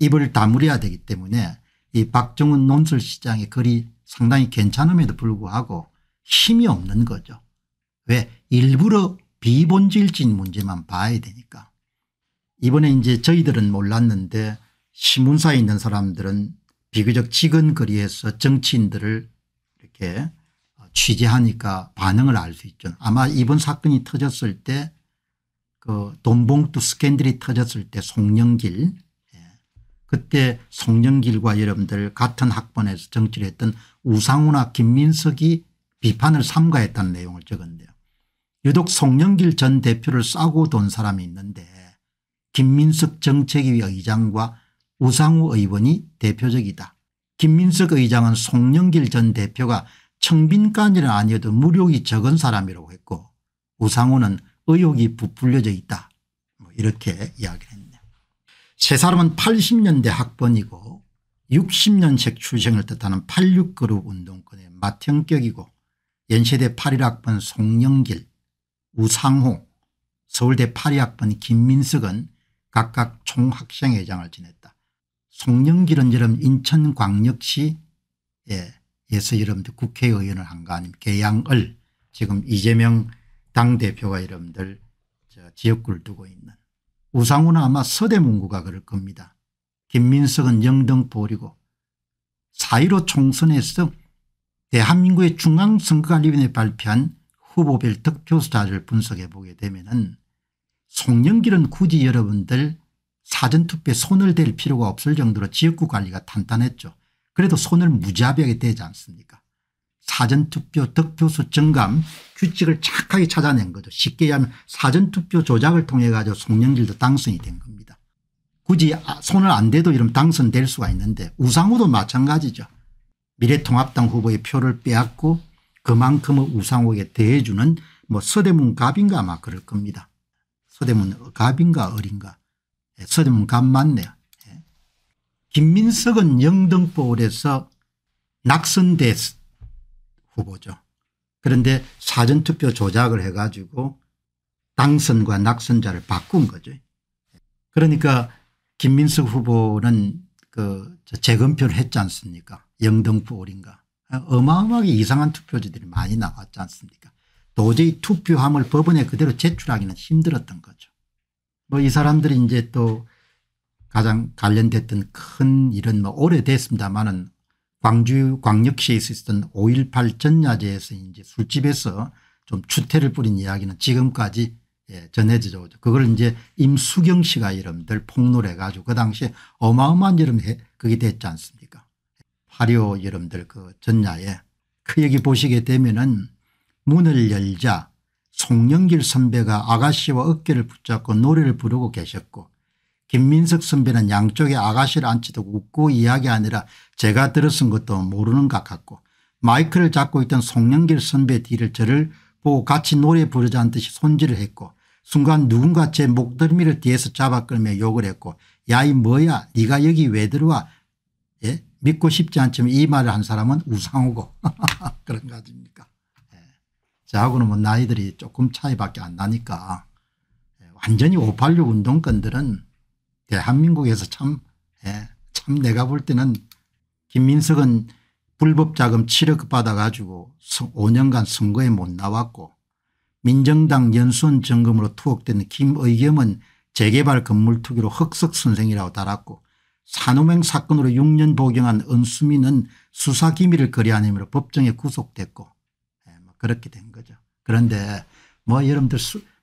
입을 다물어야 되기 때문에 이 박정은 논설시장의 글이 상당히 괜찮음에도 불구하고 힘이 없는 거죠. 왜 일부러 비본질적인 문제만 봐야 되니까. 이번에 이제 저희들은 몰랐는데 신문사에 있는 사람들은 비교적 직은 거리에서 정치인들을 이렇게 취재하니까 반응을 알 수 있죠. 아마 이번 사건이 터졌을 때 그 돈봉투 스캔들이 터졌을 때 송영길 그때 송년길과 여러분들 같은 학번에서 정치를 했던 우상우나 김민석이 비판을 삼가했다는 내용을 적었는데요 유독 송영길 전 대표를 싸고 돈 사람이 있는데 김민석 정책위 의장과 우상우 의원이 대표적이다. 김민석 의장은 송영길 전 대표가 청빈까지는 아니어도 무력이 적은 사람이라고 했고 우상우는 의혹이 부풀려져 있다. 뭐 이렇게 이야기를 했다. 세 사람은 80년대 학번이고 60년생 출생을 뜻하는 86그룹 운동권의 맏형격이고 연세대 81학번 송영길 우상호 서울대 82학번 김민석은 각각 총학생회장을 지냈다. 송영길은 여름 인천광역시 예, 서 여러분들 국회의원을 한거 아니면 계양을 지금 이재명 당대표가 여러분들 지역구를 두고 있는 우상우는 아마 서대문구가 그럴 겁니다. 김민석은 영등포리고 4.15 총선에서 대한민국의 중앙선거관리위원회 발표한 후보별 득표수자를 분석해 보게 되면 은 송영길은 굳이 여러분들 사전투표에 손을 댈 필요가 없을 정도로 지역구 관리가 탄탄했죠. 그래도 손을 무자비하게 대지 않습니까 사전투표 득표수 증감 규칙을 착하게 찾아낸 거죠. 쉽게 하면 사전투표 조작을 통해 가지고 송영길도 당선이 된 겁니다. 굳이 아, 손을 안 대도 이러면 당선될 수가 있는데 우상호도 마찬가지죠. 미래통합당 후보의 표를 빼앗고 그만큼의 우상호에게 대해주는 뭐 서대문 갑인가 아마 그럴 겁니다. 서대문 갑인가 어린가 예, 서대문 갑 맞네요. 예. 김민석은 영등포울에서 낙선됐 습니다 후보죠. 그런데 사전투표 조작을 해가지고 당선과 낙선자를 바꾼 거죠. 그러니까 김민석 후보는 그 재검표를 했지 않습니까 영등포 올인가 어마어마하게 이상한 투표지들이 많이 나왔지 않습니까 도저히 투표함을 법원에 그대로 제출하기는 힘들었던 거죠. 뭐 이 사람들이 이제 또 가장 관련됐던 큰 일은 뭐 오래됐습니다만은 광주 광역시에 있었던 5.18 전야제에서 이제 술집에서 좀 추태를 뿌린 이야기는 지금까지 예, 전해지죠. 그걸 이제 임수경 씨가 여러분들 폭로를 해가지고 그 당시에 어마어마한 여름 해, 그게 됐지 않습니까. 화려 여러분들그 전야에 그 얘기 보시게 되면은 문을 열자 송영길 선배가 아가씨와 어깨를 붙잡고 노래를 부르고 계셨고 김민석 선배는 양쪽에 아가씨를 앉히듯 웃고 이야기하느라 제가 들었은 것도 모르는 것 같고 마이크를 잡고 있던 송영길 선배 뒤를 저를 보고 같이 노래 부르자는 듯이 손질을 했고 순간 누군가 제 목덜미를 뒤에서 잡아 끌며 욕을 했고 야 이 뭐야 네가 여기 왜 들어와 예? 믿고 싶지 않지만 이 말을 한 사람은 우상호고 그런 거 아닙니까 예. 저하고는 뭐 나이들이 조금 차이밖에 안 나니까 예, 완전히 586 운동권들은 대한민국에서 참, 예, 참 내가 볼 때는 김민석은 불법 자금 7억 받아가지고 5년간 선거에 못 나왔고 민정당 연수원 점검으로 투옥된 김의겸은 재개발 건물 투기로 흑석 선생이라고 달았고 산호맹 사건으로 6년 복용한 은수민은 수사 기밀을 거래하 혐의로 법정에 구속됐고 예, 뭐 그렇게 된 거죠. 그런데 뭐 여러분들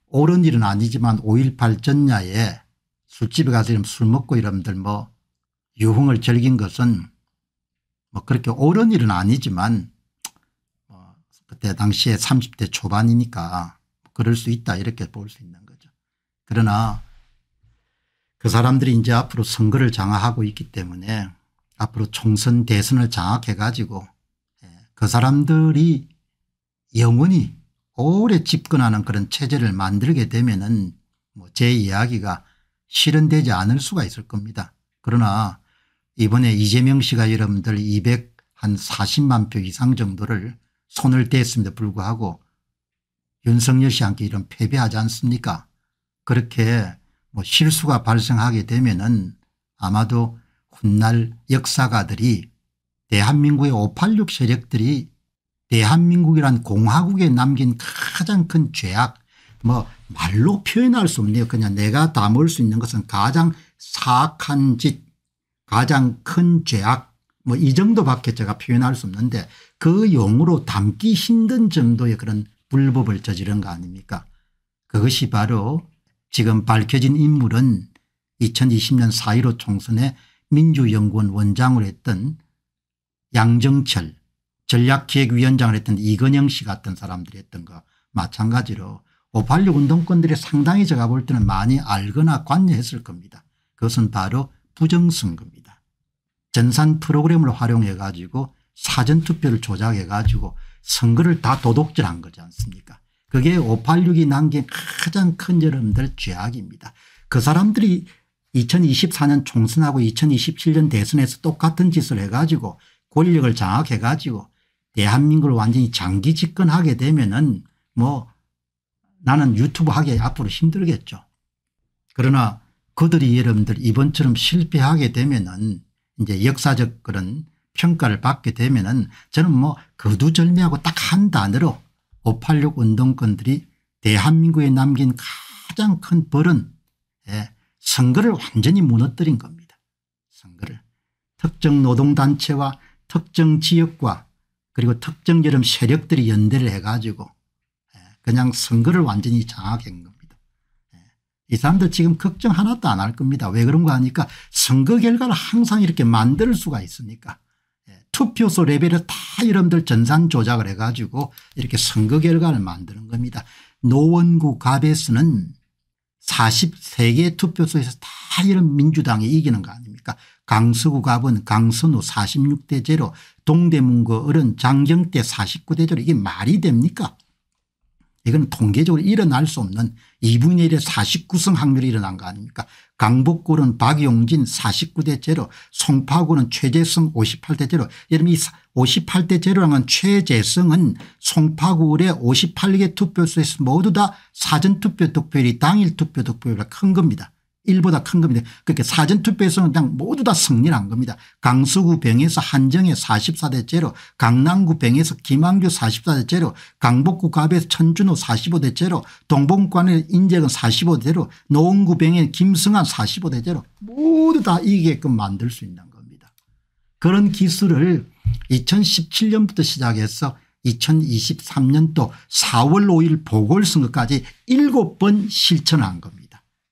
옳은 일은 아니지만 5.18 전야에 술집에 가서 이런 술 먹고 이러면들 뭐 유흥을 즐긴 것은 뭐 그렇게 옳은 일은 아니지만 뭐 그때 당시에 30대 초반이니까 뭐 그럴 수 있다 이렇게 볼 수 있는 거죠. 그러나 그 사람들이 이제 앞으로 선거를 장악하고 있기 때문에 앞으로 총선 대선을 장악해 가지고 예, 그 사람들이 영원히 오래 집권하는 그런 체제를 만들게 되면은 뭐 제 이야기가 실현되지 않을 수가 있을 겁니다. 그러나 이번에 이재명 씨가 여러분들 240만 표 이상 정도를 손을 뗐음에도 불구하고 윤석열 씨와 함 이런 패배하지 않습니까 그렇게 뭐 실수가 발생하게 되면 은 아마도 훗날 역사가들이 대한민국의 586 세력들이 대한민국이란 공화국에 남긴 가장 큰 죄악 뭐 말로 표현할 수 없네요. 그냥 내가 담을 수 있는 것은 가장 사악한 짓 가장 큰 죄악 뭐 이 정도밖에 제가 표현할 수 없는데 그용으로 담기 힘든 정도의 그런 불법을 저지른 거 아닙니까 그것이 바로 지금 밝혀진 인물은 2020년 4.15 총선에 민주연구원 원장을 했던 양정철 전략기획위원장을 했던 이건영 씨 같은 사람들이 했던 거 마찬가지로 586 운동권들이 상당히 제가 볼 때는 많이 알거나 관여했을 겁니다. 그것은 바로 부정선거입니다. 전산 프로그램을 활용해 가지고 사전투표를 조작해 가지고 선거를 다 도둑질한 거지 않습니까 그게 586이 남긴 가장 큰 여러분들 죄악입니다. 그 사람들이 2024년 총선하고 2027년 대선에서 똑같은 짓을 해가지고 권력을 장악해가지고 대한민국을 완전히 장기 집권하게 되면은 뭐 나는 유튜브 하기 앞으로 힘들겠죠. 그러나 그들이 여러분들 이번처럼 실패하게 되면은 이제 역사적 그런 평가를 받게 되면은 저는 뭐 거두절미하고 딱 한 단어로 586 운동권들이 대한민국에 남긴 가장 큰 벌은 예, 선거를 완전히 무너뜨린 겁니다. 선거를 특정 노동단체와 특정 지역과 그리고 특정 여름 세력들이 연대를 해가지고 그냥 선거를 완전히 장악한 겁니다. 예. 이 사람들 지금 걱정 하나도 안 할 겁니다. 왜 그런가 하니까 선거 결과를 항상 이렇게 만들 수가 있으니까 예. 투표소 레벨을 다 여러분들 전산 조작을 해가지고 이렇게 선거 결과를 만드는 겁니다. 노원구 가베스는 43개 투표소에서 다 이런 민주당이 이기는 거 아닙니까 강서구 갑은 강선우 46대 제 동대문구 을은 장경대 49대 제 이게 말이 됩니까 이건 통계적으로 일어날 수 없는 2분의 1의 49승 확률이 일어난 거 아닙니까 강북구는 박용진 49대 제로 송파구는 최재성 58대 제로 여러분 이 58대 제로랑은 최재성은 송파구의 58개 투표소에서 모두 다 사전투표 득표율이 당일 투표 득표율보다 큰 겁니다. 1보다큰 겁니다. 그렇게 사전투표에서는 그냥 모두 다승리한 겁니다. 강서구 병에서 한정의 44대 째로 강남구 병에서 김한규 44대 째로 강북구 갑에서 천준호 45대 째로 동봉관의 인재근 45대 로 노원구 병의 김승환 45대 째로 모두 다 이기게끔 만들 수 있는 겁니다. 그런 기술을 2017년부터 시작해서 2023년도 4월 5일 보궐선거까지 7번 실천한 겁니다.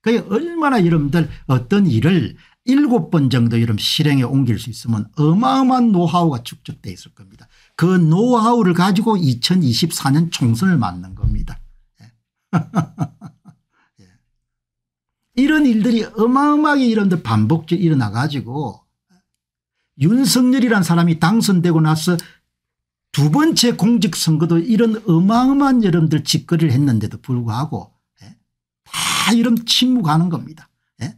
그게 얼마나 여러분들 어떤 일을 일곱 번 정도 여러분 실행에 옮길 수 있으면 어마어마한 노하우가 축적돼 있을 겁니다. 그 노하우를 가지고 2024년 총선을 맞는 겁니다. 예. 예. 이런 일들이 어마어마하게 이런들 반복적 일어나 가지고 윤석열이란 사람이 당선되고 나서 두 번째 공직선거도 이런 어마어마한 여러분들 짓거리를 했는데도 불구하고 이런 침묵하는 겁니다. 예?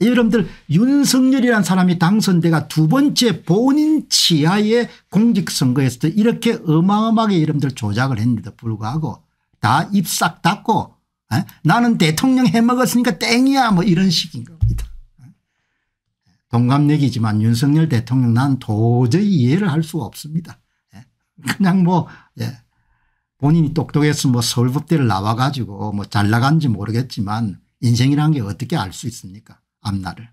여러분들 윤석열이란 사람이 당선돼가 두 번째 본인 치하의 공직선거에서 도 이렇게 어마어마하게 여러분들 조작을 했는데도 불구하고 다입싹 닫고 예? 나는 대통령 해먹었으니까 땡이야 뭐 이런 식인 겁니다. 예? 동갑내기지만 윤석열 대통령 난 도저히 이해를 할 수가 없습니다. 예? 그냥 뭐 예. 본인이 똑똑해서 뭐 서울법대를 나와 가지고 뭐 잘 나간지 모르겠지만 인생이란 게 어떻게 알 수 있습니까 앞날을.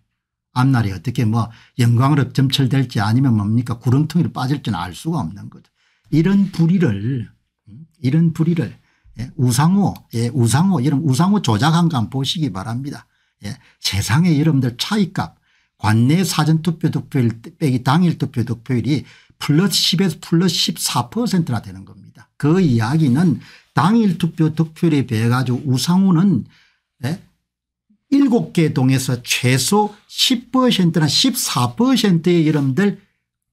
앞날이 어떻게 뭐 영광으로 점철될지 아니면 뭡니까 구름통이로 빠질지는 알 수가 없는 거죠. 이런 불의를 음? 이런 불의를 예, 우상호 예, 우상호 여러분 우상호 조작한 거 보시기 바랍니다. 예, 세상에 여러분들 차이값 관내 사전투표 득표일 빼기 당일 투표 득표율이 플러스 10에서 플러스 14%나 되는 겁니다. 그 이야기는 당일 투표 득표율이배 가지고 우상우는 네? 예? 7개 동에서 최소 10%나 14%의 여러분들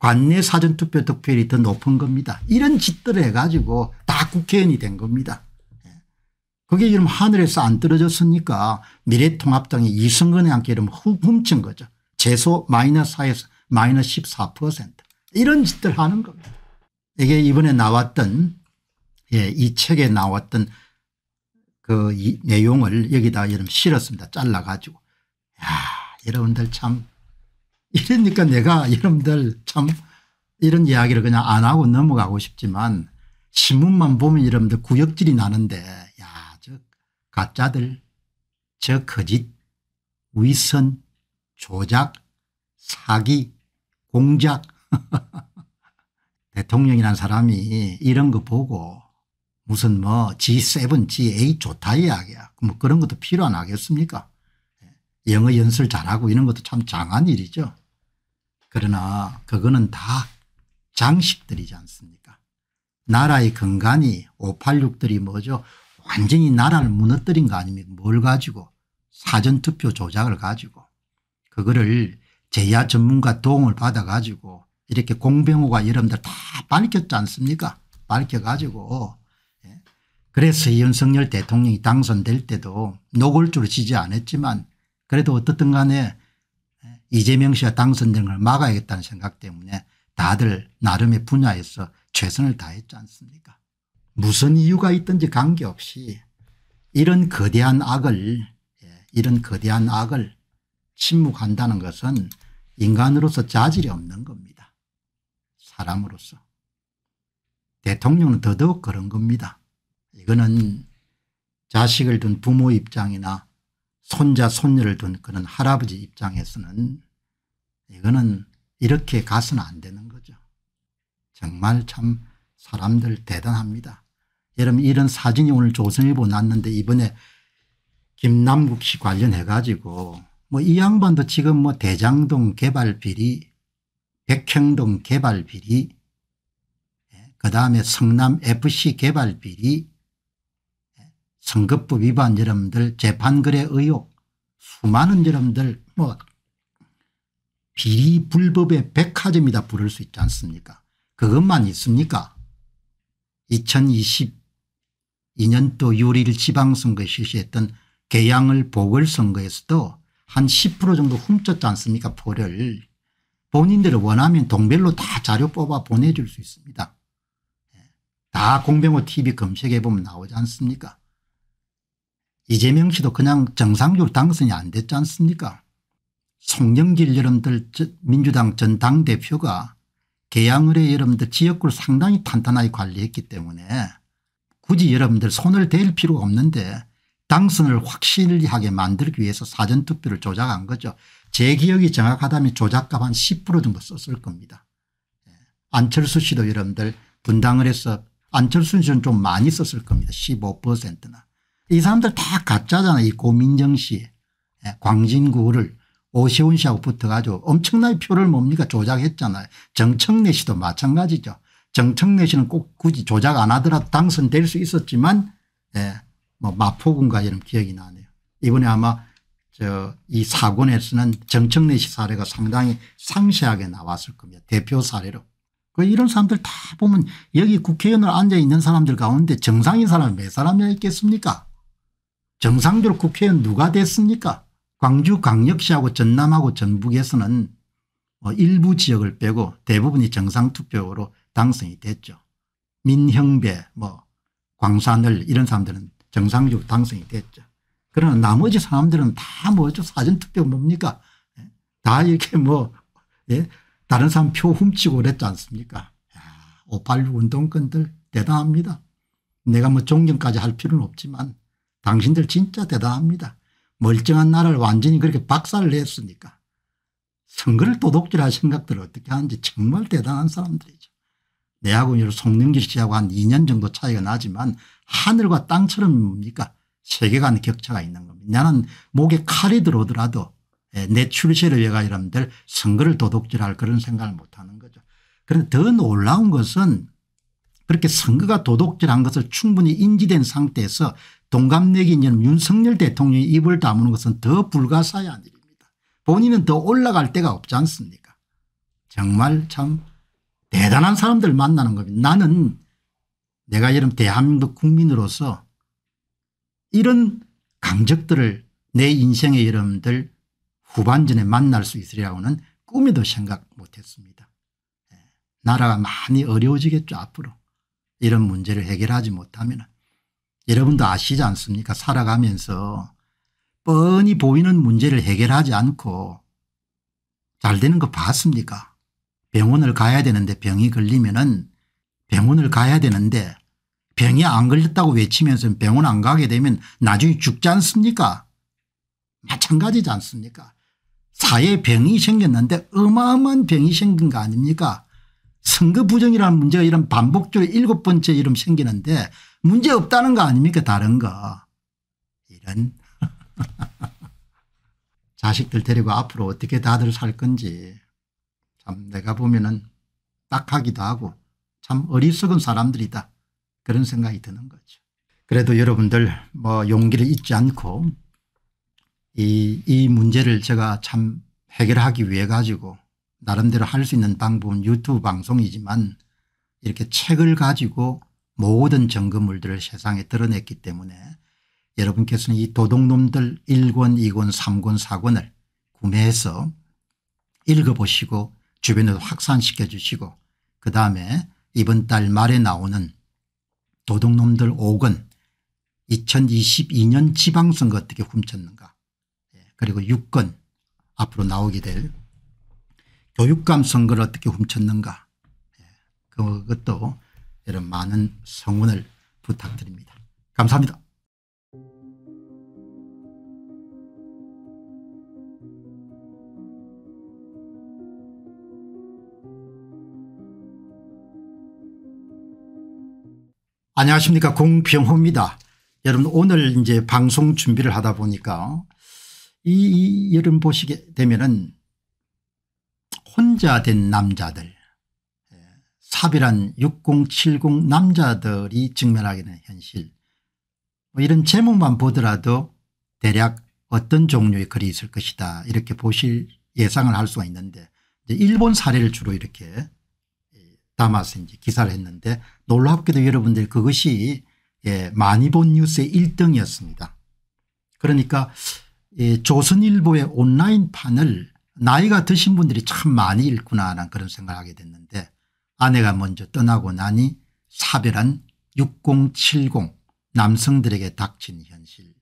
관내 사전투표 득표율이 더 높은 겁니다. 이런 짓들을 해가지고 다 국회의원이 된 겁니다. 예. 그게 이름 하늘에서 안 떨어졌으니까 미래통합당이 이승근의 함께 이름 훔친 거죠. 최소 마이너스 4에서 마이너스 14%. 이런 짓들 하는 겁니다. 이게 이번에 나왔던 예, 이 책에 나왔던 그 내용을 여기다 여러분 실었습니다. 잘라가지고. 야 여러분들 참 이러니까 내가 여러분들 참 이런 이야기를 그냥 안 하고 넘어가고 싶지만 신문만 보면 여러분들 구역질이 나는데 야 저 가짜들 저 거짓 위선 조작 사기 공작 대통령이란 사람이 이런 거 보고 무슨 뭐 G7, G8 좋다 이야기야. 뭐 그런 것도 필요 안 하겠습니까? 예. 영어 연설 잘하고 이런 것도 참 장한 일이죠. 그러나 그거는 다 장식들이지 않습니까? 나라의 근간이 586들이 뭐죠? 완전히 나라를 무너뜨린 거 아닙니까? 뭘 가지고 사전투표 조작을 가지고 그거를 제야 전문가 도움을 받아 가지고 이렇게 공병호가 여러분들 다 밝혔지 않습니까 밝혀가지고 예. 그래서 윤석열 대통령이 당선될 때도 노골적으로 지지 안 했지만 그래도 어떻든 간에 예, 이재명 씨가 당선된 걸 막아야겠다는 생각 때문에 다들 나름의 분야에서 최선을 다했지 않습니까 무슨 이유가 있든지 관계없이 이런 거대한 악을 예, 이런 거대한 악을 침묵한다는 것은 인간으로서 자질이 없는 겁니다. 사람으로서. 대통령은 더더욱 그런 겁니다. 이거는 자식을 둔 부모 입장이나 손자 손녀를 둔 그런 할아버지 입장에서는 이거는 이렇게 가서는 안 되는 거죠. 정말 참 사람들 대단합니다. 여러분 이런 사진이 오늘 조선일보 났는데 이번에 김남국 씨 관련해 가지고 뭐 이 양반도 지금 뭐 대장동 개발 비리 백행동 개발비리 예, 그 다음에 성남 FC 개발비리 선거법 예, 위반 여러분들 재판글래 의혹 수많은 여러분들 뭐 비리 불법의 백화점이다 부를 수 있지 않습니까 그것만 있습니까 2022년도 6일 지방선거에 실시했던 개양을 보궐선거에서도 한 10% 정도 훔쳤지 않습니까 포를 본인들이 원하면 동별로 다 자료 뽑아 보내줄 수 있습니다. 예. 다 공병호 TV 검색해 보면 나오지 않습니까? 이재명 씨도 그냥 정상적으로 당선이 안 됐지 않습니까? 송영길 여러분들 민주당 전 당대표가 개항을의 여러분들 지역구를 상당히 탄탄하게 관리했기 때문에 굳이 여러분들 손을 댈 필요가 없는데 당선을 확실하게 만들기 위해서 사전투표를 조작한 거죠. 제 기억이 정확하다면 조작값 한 10% 정도 썼을 겁니다. 예. 안철수 씨도 여러분들 분당을 해서 안철수 씨는 좀 많이 썼을 겁니다. 15%나. 이 사람들 다가짜잖아이 고민정 씨 예, 광진구를 오세훈 씨하고 붙어가지고 엄청나게 표를 뭡니까 조작했잖아요. 정청래 씨도 마찬가지죠. 정청래 씨는 꼭 굳이 조작 안 하더라도 당선될 수 있었지만 예, 뭐 마포군가 이런 기억이 나네요. 이번에 아마 저이 사건에서는 정청래시 사례가 상당히 상세하게 나왔을 겁니다. 대표 사례로. 그 이런 사람들 다 보면 여기 국회의원으로 앉아 있는 사람들 가운데 정상인 사람몇 사람이나 있겠습니까? 정상적으로 국회의원 누가 됐습니까? 광주 광역시하고 전남하고 전북에서는 뭐 일부 지역을 빼고 대부분이 정상투표로 당선이 됐죠. 민형배 뭐 광산을 이런 사람들은 정상적으로 당선이 됐죠. 그러나 나머지 사람들은 다 뭐죠 사전투표 뭡니까 예? 다 이렇게 뭐 예? 다른 사람 표 훔치고 그랬지 않습니까 586 운동권들 대단합니다 내가 뭐 존경까지 할 필요는 없지만 당신들 진짜 대단합니다 멀쩡한 나라를 완전히 그렇게 박살을 냈으니까 선거를 도둑질할 생각들을 어떻게 하는지 정말 대단한 사람들이죠. 내하고 송영길 씨하고 한 2년 정도 차이가 나지만 하늘과 땅처럼 뭡니까 세계관 격차가 있는 겁니다. 나는 목에 칼이 들어오더라도 예, 내 출세를 위해가 여러분 선거를 도둑질할 그런 생각을 못하는 거죠. 그런데 더 놀라운 것은 그렇게 선거가 도둑질한 것을 충분히 인지된 상태에서 동갑내기인 윤석열 대통령이 입을 다무는 것은 더 불가사의한 일입니다. 본인은 더 올라갈 데가 없지 않습니까 정말 참 대단한 사람들 만나는 겁니다. 나는 내가 여러분 대한민국 국민으로서 이런 강적들을 내 인생의 여러분들 후반전에 만날 수 있으리라고는 꿈에도 생각 못했습니다. 예, 나라가 많이 어려워지겠죠 앞으로 이런 문제를 해결하지 못하면 여러분도 아시지 않습니까 살아가면서 뻔히 보이는 문제를 해결하지 않고 잘 되는 거 봤습니까 병원을 가야 되는데 병이 걸리면 은 병원을 가야 되는데 병이 안 걸렸다고 외치면서 병원 안 가게 되면 나중에 죽지 않습니까 마찬가지지 않습니까 사회에 병이 생겼는데 어마어마한 병이 생긴 거 아닙니까 선거 부정이라는 문제가 이런 반복적으로 일곱 번째 이름 생기는데 문제 없다는 거 아닙니까 다른 거 이런 자식들 데리고 앞으로 어떻게 다들 살 건지 참 내가 보면은 딱하기도 하고 참 어리석은 사람들이다. 그런 생각이 드는 거죠. 그래도 여러분들 뭐 용기를 잊지 않고 이, 이 문제를 제가 참 해결하기 위해 가지고 나름대로 할 수 있는 방법은 유튜브 방송이지만 이렇게 책을 가지고 모든 점검물들을 세상에 드러냈기 때문에 여러분께서는 이 도둑놈들 1권 2권 3권 4권을 구매해서 읽어보시고 주변에 확산시켜 주시고 그 다음에 이번 달 말에 나오는 도둑놈들 5건 2022년 지방선거 어떻게 훔쳤는가 예, 그리고 6건 앞으로 나오게 될 교육감 선거를 어떻게 훔쳤는가 예, 그것도 이런 많은 성원을 부탁드립니다. 감사합니다. 안녕하십니까 공병호입니다. 여러분 오늘 이제 방송 준비를 하다 보니까 이, 이 여름 보시게 되면은 혼자 된 남자들 예, 사비란 6070 남자들이 직면하게 되는 현실 뭐 이런 제목만 보더라도 대략 어떤 종류의 글이 있을 것이다 이렇게 보실 예상을 할 수가 있는데 일본 사례를 주로 이렇게 담아서 이제 기사를 했는데 놀랍게도 여러분들 그것이 예, 많이 본 뉴스의 1등이었습니다. 그러니까 예, 조선일보의 온라인판을 나이가 드신 분들이 참 많이 읽구나 하는 그런 생각을 하게 됐는데 아내가 먼저 떠나고 나니 사별한 6070 남성들에게 닥친 현실.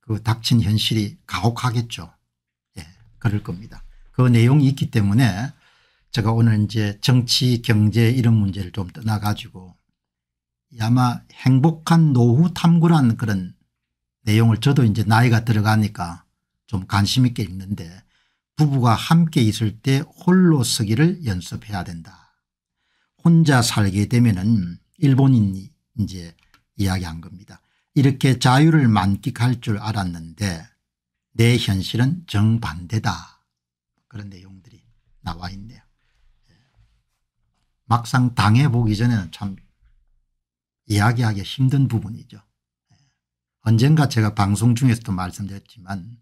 그 닥친 현실이 가혹하겠죠. 예, 그럴 겁니다. 그 내용이 있기 때문에 제가 오늘 이제 정치 경제 이런 문제를 좀 떠나가지고 아마 행복한 노후 탐구라는 그런 내용을 저도 이제 나이가 들어가니까 좀 관심 있게 읽는데 부부가 함께 있을 때 홀로 서기를 연습해야 된다. 혼자 살게 되면은 일본인이 이제 이야기한 겁니다. 이렇게 자유를 만끽할 줄 알았는데 내 현실은 정반대다. 그런 내용들이 나와 있네요. 막상 당해보기 전에는 참 이야기하기 힘든 부분이죠. 언젠가 제가 방송 중에서도 말씀드렸지만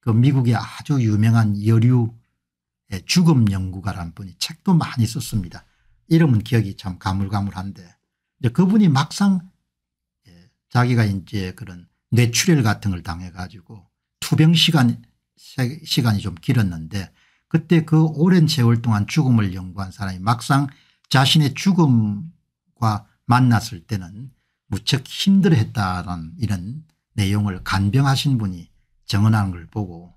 그 미국의 아주 유명한 여류 죽음 연구가라는 분이 책도 많이 썼습니다. 이름은 기억이 참 가물가물한데 이제 그분이 막상 예, 자기가 이제 그런 뇌출혈 같은 걸 당해가지고 투병 시간 시간이 좀 길었는데 그때 그 오랜 세월 동안 죽음을 연구한 사람이 막상 자신의 죽음과 만났을 때는 무척 힘들어했다는 이런 내용을 간병하신 분이 정언하는 걸 보고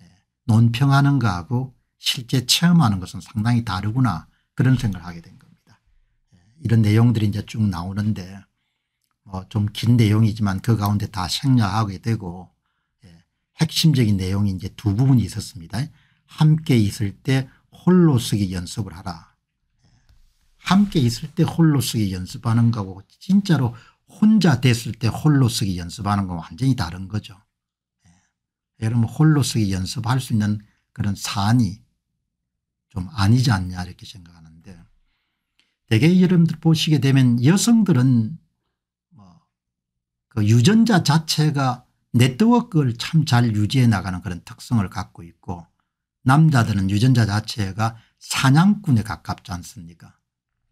예, 논평하는 거하고 실제 체험하는 것은 상당히 다르구나 그런 생각을 하게 된 겁니다. 예, 이런 내용들이 이제 쭉 나오는데 뭐좀긴 내용이지만 그 가운데 다 생략하게 되고 예, 핵심적인 내용이 이제 두 부분이 있었습니다. 함께 있을 때 홀로 쓰기 연습을 하라 함께 있을 때 홀로 쓰기 연습하는 거고 하 진짜로 혼자 됐을 때 홀로 쓰기 연습하는 건 완전히 다른 거죠. 예. 여러분 홀로 쓰기 연습할 수 있는 그런 사안이 좀 아니지 않냐 이렇게 생각하는데 대개 여러분들 보시게 되면 여성들은 뭐 그 유전자 자체가 네트워크를 참 잘 유지해 나가는 그런 특성을 갖고 있고 남자들은 유전자 자체가 사냥꾼에 가깝지 않습니까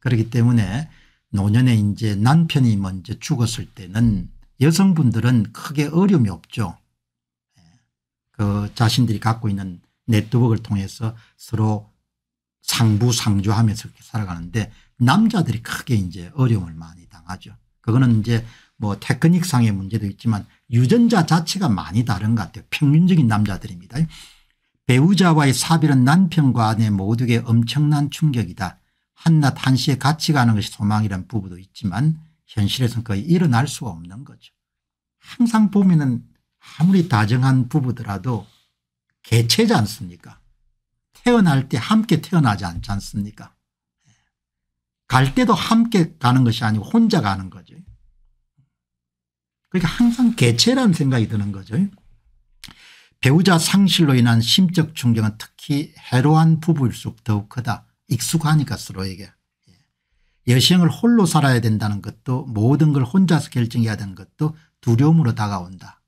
그렇기 때문에 노년에 이제 남편이 먼저 죽었을 때는 여성분들은 크게 어려움이 없죠. 예. 그 자신들이 갖고 있는 네트워크를 통해서 서로 상부상조하면서 이렇게 살아가는데 남자들이 크게 이제 어려움을 많이 당하죠. 그거는 이제 뭐 테크닉상의 문제도 있지만 유전자 자체가 많이 다른 것 같아요. 평균적인 남자들입니다. 배우자와의 사별은 남편과 아내 모두에게 엄청난 충격이다. 한낮 한시에 같이 가는 것이 소망이란 부부도 있지만 현실에서는 거의 일어날 수가 없는 거죠. 항상 보면은 아무리 다정한 부부더라도 개체지 않습니까 태어날 때 함께 태어나지 않지 않습니까 갈 때도 함께 가는 것이 아니고 혼자 가는 거죠. 그러니까 항상 개체라는 생각이 드는 거죠. 배우자 상실로 인한 심적 충격은 특히 해로한 부부일수록 더욱 크다. 익숙하니까 서로에게. 예. 여생을 홀로 살아야 된다는 것도 모든 걸 혼자서 결정해야 되는 것도 두려움으로 다가온다.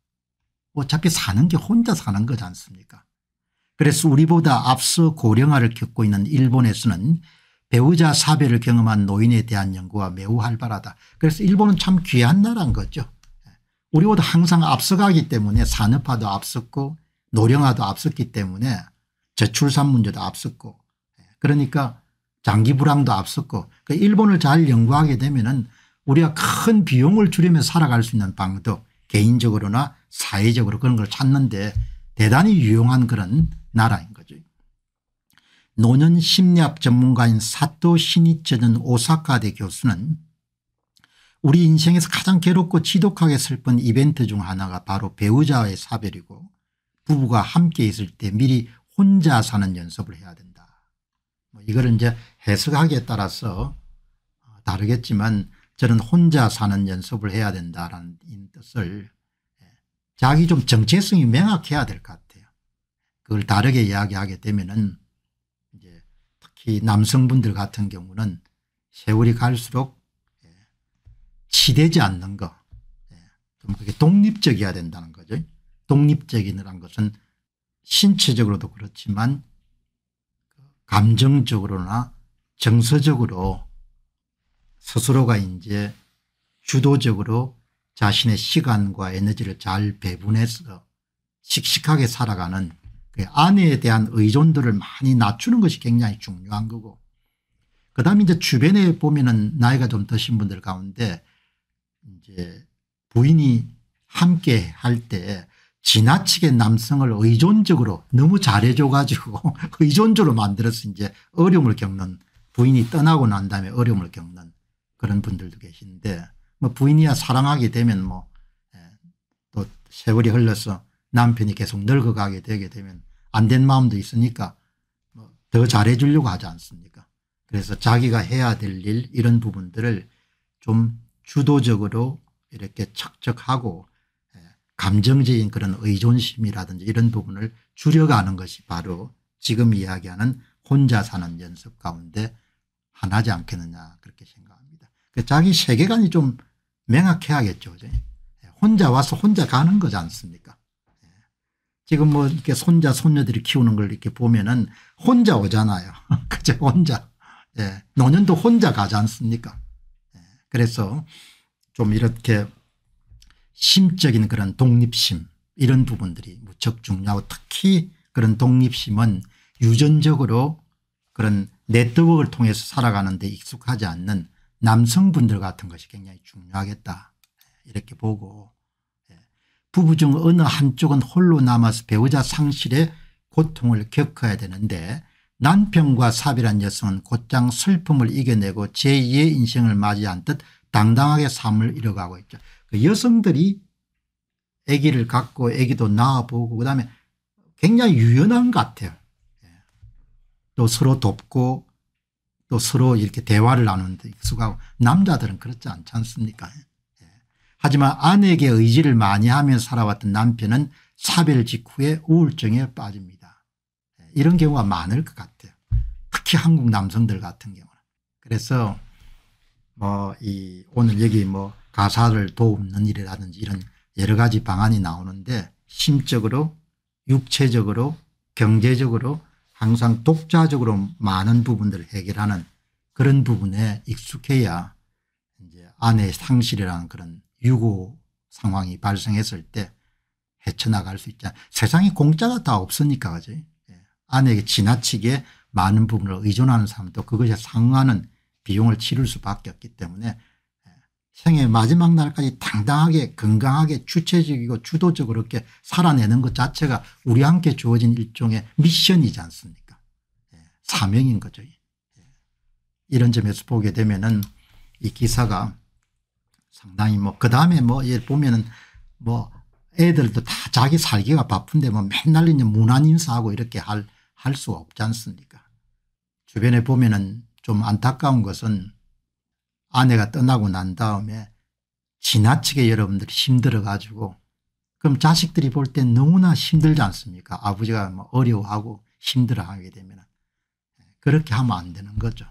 어차피 사는 게 혼자 사는 거지 않습니까 그래서 우리보다 앞서 고령화를 겪고 있는 일본에서는 배우자 사별을 경험한 노인에 대한 연구가 매우 활발하다. 그래서 일본은 참 귀한 나라인 거죠. 예. 우리보다 항상 앞서가기 때문에 산업화도 앞섰고 노령화도 앞섰기 때문에 저출산 문제도 앞섰고 그러니까 장기 불황도 앞섰고 그러니까 일본을 잘 연구하게 되면은 우리가 큰 비용을 줄이며 살아갈 수 있는 방법 개인적으로나 사회적으로 그런 걸 찾는데 대단히 유용한 그런 나라인 거죠. 노년 심리학 전문가인 사토 시니츠는 오사카대 교수는 우리 인생에서 가장 괴롭고 지독하게 슬픈 이벤트 중 하나가 바로 배우자와의 사별이고 부부가 함께 있을 때 미리 혼자 사는 연습을 해야 된다. 뭐 이걸 이제 해석하기에 따라서 다르겠지만 저는 혼자 사는 연습을 해야 된다라는 뜻을 예, 자기 좀 정체성이 명확해야 될 것 같아요. 그걸 다르게 이야기하게 되면은 이제 특히 남성분들 같은 경우는 세월이 갈수록 치대지 예, 않는 거. 그 그게 독립적이어야 된다는 거죠. 독립적이라는 것은 신체적으로도 그렇지만 감정적으로나 정서적으로 스스로가 이제 주도적으로 자신의 시간과 에너지를 잘 배분해서 씩씩하게 살아가는 그 아내에 대한 의존도를 많이 낮추는 것이 굉장히 중요한 거고 그 다음에 이제 주변에 보면은 나이가 좀 드신 분들 가운데 이제 부인이 함께 할때 지나치게 남성을 의존적으로 너무 잘해줘 가지고 의존적으로 만들어서 이제 어려움을 겪는 부인이 떠나고 난 다음에 어려움을 겪는 그런 분들도 계신데 뭐 부인이야 사랑하게 되면 뭐또 예, 세월이 흘러서 남편이 계속 늙어가게 되게 되면 안 된 마음도 있으니까 뭐더 잘해 주려고 하지 않습니까 그래서 자기가 해야 될 일 이런 부분들을 좀 주도적으로 이렇게 척척하고 감정적인 그런 의존심이라든지 이런 부분을 줄여가는 것이 바로 지금 이야기하는 혼자 사는 연습 가운데 하나지 않겠느냐 그렇게 생각합니다. 그 자기 세계관이 좀 명확해야겠죠. 예, 혼자 와서 혼자 가는 거지 않습니까? 예. 지금 뭐 이렇게 손자 손녀들이 키우는 걸 이렇게 보면은 혼자 오잖아요. 그죠? 혼자. 예. 노년도 혼자 가지 않습니까? 예. 그래서 좀 이렇게 심적인 그런 독립심 이런 부분들이 무척 중요하고 특히 그런 독립심은 유전적으로 그런 네트워크를 통해서 살아가는 데 익숙하지 않는 남성분들 같은 것이 굉장히 중요하겠다 예, 이렇게 보고 예. 부부 중 어느 한쪽은 홀로 남아서 배우자 상실에 고통을 겪어야 되는데 남편과 삽이란 여성은 곧장 슬픔을 이겨내고 제2의 인생을 맞이한 듯 당당하게 삶을 이뤄가고 있죠. 그 여성들이 아기를 갖고 아기도 낳아보고 그다음에 굉장히 유연한 것 같아요. 예. 또 서로 돕고 또 서로 이렇게 대화를 나누는데 익숙하고 남자들은 그렇지 않지 않습니까 예. 하지만 아내에게 의지를 많이 하며 살아왔던 남편은 사별 직후에 우울증에 빠집니다. 예. 이런 경우가 많을 것 같아요. 특히 한국 남성들 같은 경우는. 그래서 이 오늘 여기 뭐 가사를 도움는 일이라든지 이런 여러 가지 방안이 나오는데 심적으로 육체적으로 경제적으로 항상 독자적으로 많은 부분들을 해결하는 그런 부분에 익숙해야 이제 아내의 상실이라는 그런 유고 상황이 발생했을 때 헤쳐나갈 수 있잖아. 세상에 공짜가 다 없으니까 그지. 예. 아내에게 지나치게 많은 부분을 의존하는 사람도 그것에 상응하는 비용을 치를 수밖에 없기 때문에 예, 생애 마지막 날까지 당당하게 건강하게 주체적이고 주도적으로 이렇게 살아내는 것 자체가 우리 함께 주어진 일종의 미션이지 않습니까 예, 사명인 거죠. 예. 이런 점에서 보게 되면은 이 기사가 상당히 뭐 그 다음에 뭐 보면은 뭐 애들도 다 자기 살기가 바쁜데 뭐 맨날 이제 문안 인사하고 이렇게 할, 할 수가 없지 않습니까 주변에 보면은 좀 안타까운 것은 아내가 떠나고 난 다음에 지나치게 여러분들이 힘들어 가지고 그럼 자식들이 볼땐 너무나 힘들지 않습니까 아버지가 뭐 어려워하고 힘들어하게 되면 그렇게 하면 안 되는 거죠.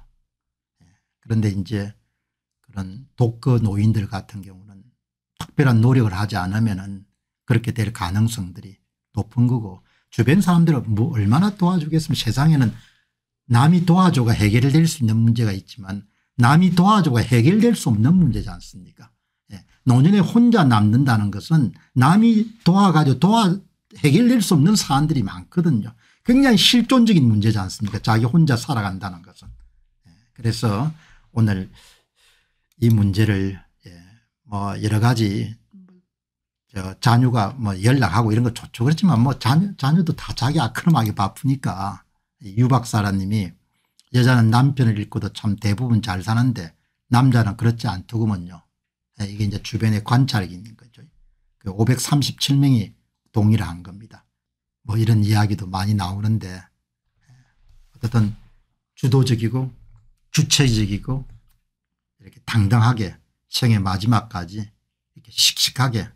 그런데 이제 그런 독거 노인들 같은 경우는 특별한 노력을 하지 않으면 그렇게 될 가능성들이 높은 거고 주변 사람들은 뭐 얼마나 도와주겠습니까 세상에는 남이 도와줘가 해결될 수 있는 문제가 있지만 남이 도와줘가 해결될 수 없는 문제지 않습니까 예. 노년에 혼자 남는다는 것은 남이 도와가지고 도와 해결될 수 없는 사안들이 많거든요. 굉장히 실존적인 문제지 않습니까 자기 혼자 살아간다는 것은. 예. 그래서 오늘 이 문제를 예. 뭐 여러 가지 자녀가 뭐 연락하고 이런 거 좋죠. 그렇지만 뭐 자녀, 자녀도 다 자기 아크름하게 바쁘니까 유박사라님이 여자는 남편을 잃고도 참 대부분 잘 사는데 남자는 그렇지 않더구먼요. 예, 이게 이제 주변의 관찰이 있는 거죠. 그 537명이 동의를 한 겁니다. 뭐 이런 이야기도 많이 나오는데 예, 어쨌든 주도적이고 주체적이고 이렇게 당당하게 생의 마지막까지 이렇게 씩씩하게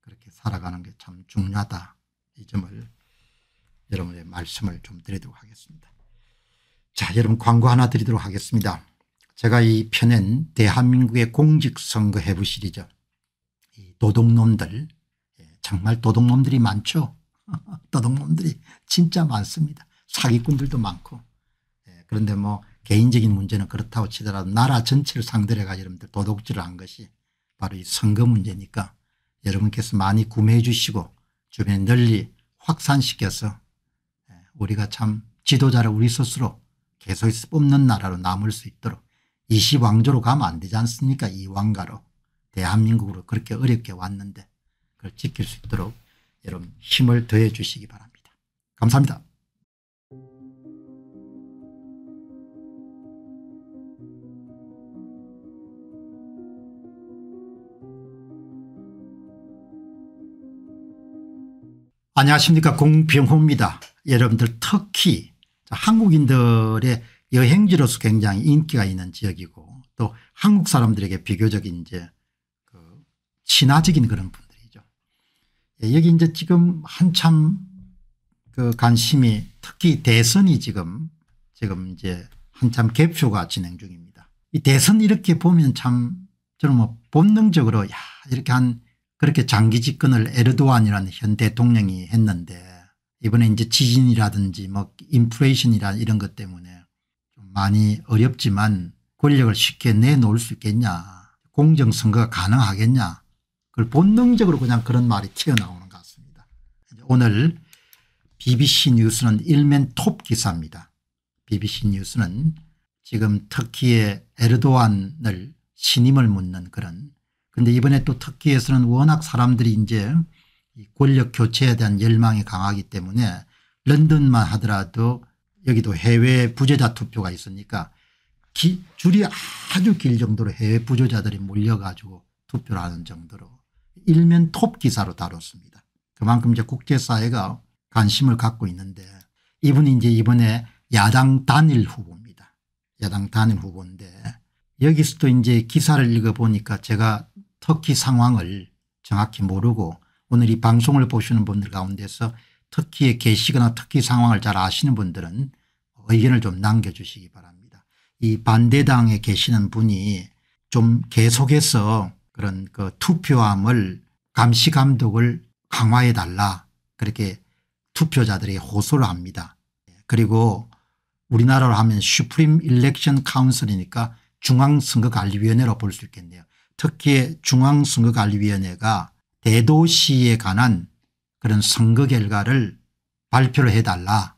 그렇게 살아가는 게 참 중요하다. 이 점을 여러분의 말씀을 좀 드리도록 하겠습니다. 자 여러분 광고 하나 드리도록 하겠습니다. 제가 이 편엔 대한민국의 공직선거 해부 시리즈 도둑놈들 예, 정말 도둑놈들이 많죠. 도둑놈들이 진짜 많습니다. 사기꾼들도 많고 예, 그런데 뭐 개인적인 문제는 그렇다고 치더라도 나라 전체를 상대로 해가 여러분들 도둑질을 한 것이 바로 이 선거 문제니까 여러분께서 많이 구매해 주시고 주변 널리 확산시켜서 우리가 참 지도자를 우리 스스로 계속해서 뽑는 나라로 남을 수 있도록 이시왕조로 가면 안 되지 않습니까 이왕가로 대한민국으로 그렇게 어렵게 왔는데 그걸 지킬 수 있도록 여러분 힘을 더해 주시기 바랍니다. 감사합니다. 안녕하십니까 공병호입니다. 여러분들 터키 한국인들의 여행지로서 굉장히 인기가 있는 지역이고 또 한국 사람들에게 비교적 이제 그 친화적인 그런 분들이죠. 예, 여기 이제 지금 한참 그 관심이 특히 대선이 지금 지금 이제 한참 개표가 진행 중입니다. 이 대선 이렇게 보면 참 저는 뭐 본능적으로 야 이렇게 한 그렇게 장기 집권을 에르도안이라는 현 대통령이 했는데 이번에 이제 지진이라든지 뭐 인플레이션이라 이런 것 때문에 좀 많이 어렵지만 권력을 쉽게 내놓을 수 있겠냐 공정선거가 가능하겠냐 그걸 본능적으로 그냥 그런 말이 튀어나오는 것 같습니다. 오늘 BBC 뉴스는 일면 톱 기사입니다. BBC 뉴스는 지금 터키의 에르도안을 신임을 묻는 그런 그런데 이번에 또 터키에서는 워낙 사람들이 이제 권력 교체에 대한 열망이 강하기 때문에 런던만 하더라도 여기도 해외 부재자 투표가 있으니까 기, 줄이 아주 길 정도로 해외 부재자들이 몰려가지고 투표를 하는 정도로 일면 톱 기사로 다뤘습니다. 그만큼 이제 국제사회가 관심을 갖고 있는데 이분이 이제 이번에 야당 단일 후보입니다. 야당 단일 후보인데 여기서도 이제 기사를 읽어보니까 제가 터키 상황을 정확히 모르고 오늘 이 방송을 보시는 분들 가운데서 터키에 계시거나 터키 상황을 잘 아시는 분들은 의견을 좀 남겨주시기 바랍니다. 이 반대당에 계시는 분이 좀 계속해서 그런 그 투표함을 감시 감독을 강화해 달라 그렇게 투표자들이 호소를 합니다. 그리고 우리나라로 하면 슈프림 일렉션 카운슬이니까 중앙선거관리위원회로 볼 수 있겠네요. 특히 중앙선거관리위원회가 대도시에 관한 그런 선거 결과를 발표를 해달라.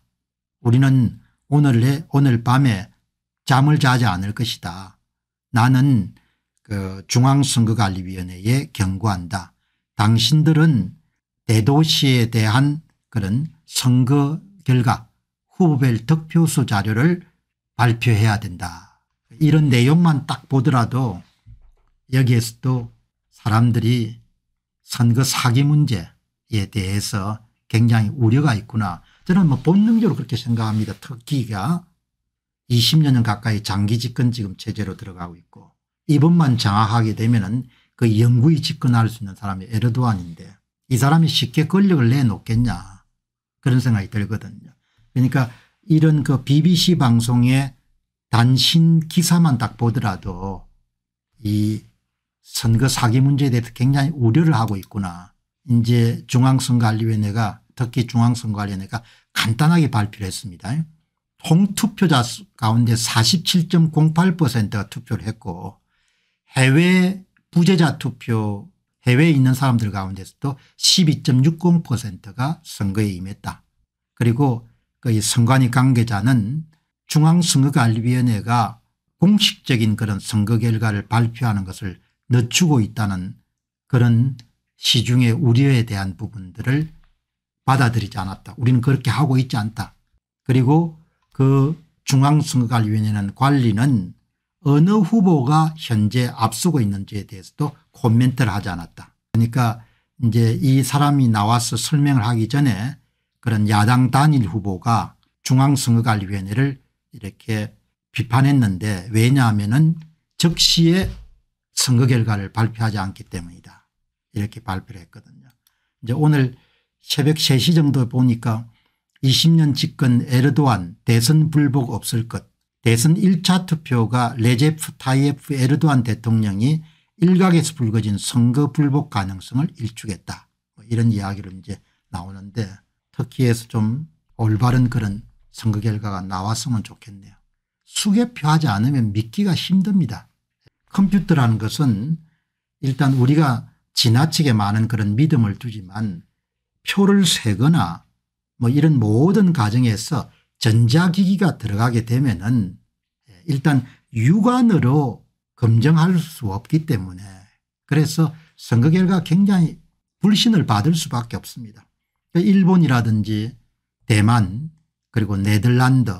우리는 오늘, 의 오늘 밤에 잠을 자지 않을 것이다. 나는 그 중앙선거관리위원회에 경고한다. 당신들은 대도시에 대한 그런 선거 결과 후보별 득표수 자료를 발표해야 된다. 이런 내용만 딱 보더라도 여기에서도 사람들이 선거 사기 문제에 대해서 굉장히 우려가 있구나. 저는 뭐 본능적으로 그렇게 생각합니다. 터키가 20년 가까이 장기 집권 지금 체제로 들어가고 있고 이번만 장악하게 되면은 그 영구히 집권할 수 있는 사람이 에르도안인데 이 사람이 쉽게 권력을 내놓겠냐 그런 생각이 들거든요. 그러니까 이런 그 BBC 방송의 단신 기사만 딱 보더라도 이 선거 사기 문제에 대해서 굉장히 우려를 하고 있구나. 이제 중앙선거관리위원회가 특히 중앙선거관리위원회가 간단하게 발표를 했습니다. 홍투표자 가운데 47.08%가 투표를 했고 해외 부재자 투표 해외에 있는 사람들 가운데서도 12.60%가 선거에 임했다. 그리고 그 선관위 관계자는 중앙선거관리위원회가 공식적인 그런 선거 결과를 발표하는 것을 늦추고 있다는 그런 시중의 우려에 대한 부분들을 받아들이지 않았다. 우리는 그렇게 하고 있지 않다. 그리고 그 중앙선거관리위원회는 관리는 어느 후보가 현재 앞서고 있는지에 대해서도 코멘트를 하지 않았다. 그러니까 이제 이 사람이 나와서 설명을 하기 전에 그런 야당 단일 후보가 중앙선거관리위원회를 이렇게 비판했는데 왜냐하면은 즉시에 선거 결과를 발표하지 않기 때문이다. 이렇게 발표를 했거든요. 이제 오늘 새벽 3시 정도 보니까 20년 집권 에르도안 대선 불복 없을 것 대선 1차 투표가 레제프 타이프 에르도안 대통령이 일각에서 불거진 선거 불복 가능성을 일축했다. 뭐 이런 이야기로 이제 나오는데 터키에서 좀 올바른 그런 선거 결과가 나왔으면 좋겠네요. 수개표하지 않으면 믿기가 힘듭니다. 컴퓨터라는 것은 일단 우리가 지나치게 많은 그런 믿음을 두지만 표를 세거나 뭐 이런 모든 과정에서 전자기기가 들어가게 되면은 일단 육안으로 검증할 수 없기 때문에 그래서 선거 결과 굉장히 불신을 받을 수밖에 없습니다. 그러니까 일본이라든지 대만 그리고 네덜란드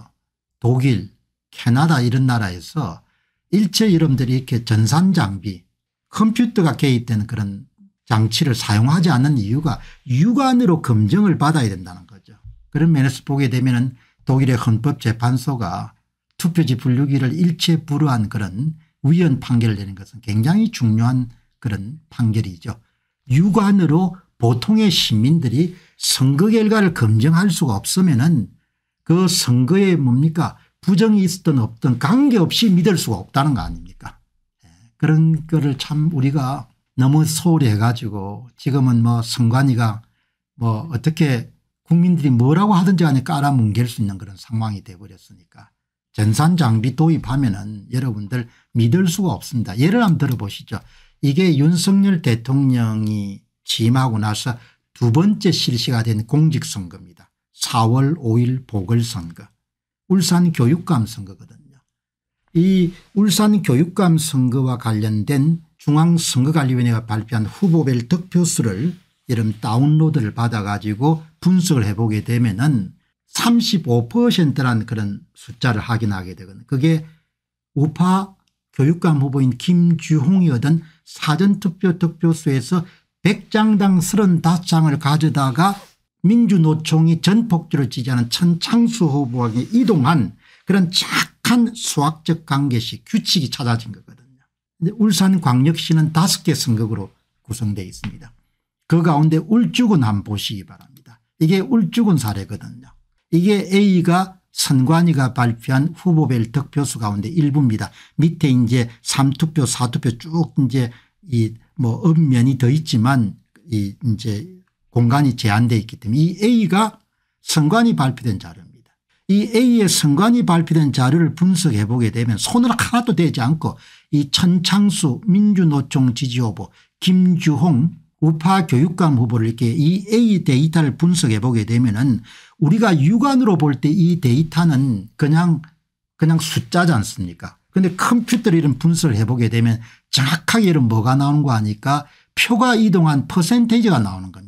독일 캐나다 이런 나라에서 일체 이름들이 이렇게 전산장비 컴퓨터가 개입된 그런 장치를 사용하지 않는 이유가 육안으로 검증을 받아야 된다는 거죠. 그런 면에서 보게 되면 은 독일의 헌법재판소가 투표지 분류기를 일체 불허한 그런 위헌 판결을 내는 것은 굉장히 중요한 그런 판결이죠. 육안으로 보통의 시민들이 선거 결과를 검증할 수가 없으면 은그 선거에 뭡니까 부정이 있었든 없든 관계없이 믿을 수가 없다는 거 아닙니까 예, 그런 거를 참 우리가 너무 소홀히 해가지고 지금은 뭐 선관위가 뭐 어떻게 국민들이 뭐라고 하든지 간에 깔아뭉갤 수 있는 그런 상황이 돼버렸으니까 전산 장비 도입하면 은 여러분들 믿을 수가 없습니다. 예를 한번 들어보시죠. 이게 윤석열 대통령이 취임하고 나서 두 번째 실시가 된 공직선거입니다. 4월 5일 보궐선거. 울산 교육감 선거거든요. 이 울산 교육감 선거와 관련된 중앙선거관리위원회가 발표한 후보별 득표수를 여름 다운로드를 받아가지고 분석을 해보게 되면은 3 5라 그런 숫자를 확인하게 되거든요. 그게 우파 교육감 후보인 김주홍이 얻은 사전투표 득표수에서 100장당 35장을 가져다가 민주노총이 전폭주으로 지지하는 천창수 후보에게 이동한 그런 착한 수학적 관계식 규칙이 찾아진 거거든요. 울산광역시는 다섯 개 선거구로 구성되어 있습니다. 그 가운데 울주군 한 번 보시기 바랍니다. 이게 울주군 사례거든요. 이게 A가 선관위가 발표한 후보별 득표수 가운데 일부입니다. 밑에 이제 3투표, 4투표 쭉 이제 이뭐 읍면이 더 있지만 이 이제 공간이 제한되어 있기 때문에 이 A가 선관이 발표된 자료입니다. 이 A의 선관이 발표된 자료를 분석해 보게 되면 손을 하나도 대지 않고 이 천창수 민주노총 지지후보 김주홍 우파 교육감 후보를 이렇게 이 A 데이터를 분석해 보게 되면은 우리가 육안으로 볼 때 이 데이터는 그냥 그냥 숫자지 않습니까 그런데 컴퓨터 이런 분석을 해보게 되면 정확하게 이런 뭐가 나오는 거 아니까 표가 이동한 퍼센테이지가 나오는 겁니다.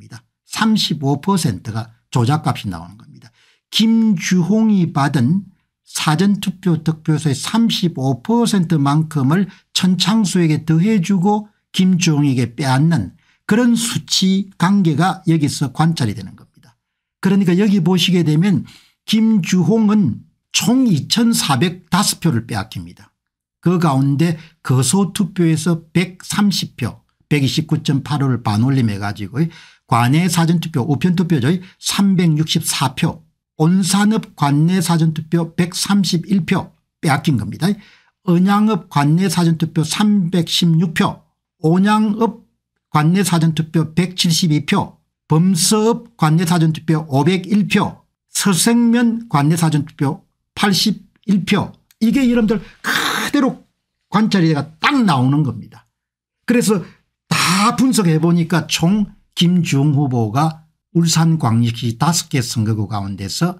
35%가 조작값이 나오는 겁니다. 김주홍이 받은 사전투표 득표수의 35%만큼을 천창수에게 더해주고 김주홍에게 빼앗는 그런 수치 관계가 여기서 관찰이 되는 겁니다. 그러니까 여기 보시게 되면 김주홍은 총 2405표를 빼앗깁니다. 그 가운데 거소투표에서 130표 129.85를 반올림해 가지고 관내 사전투표 우편투표의 364표 온산읍 관내 사전투표 131표 빼앗긴 겁니다. 언양읍 관내 사전투표 316표 온양읍 관내 사전투표 172표 범서읍 관내 사전투표 501표 서생면 관내 사전투표 81표 이게 여러분들 그대로 관찰이 딱 나오는 겁니다. 그래서 다 분석해 보니까 총 김중 주 후보가 울산 광역시 5개 선거구 가운데서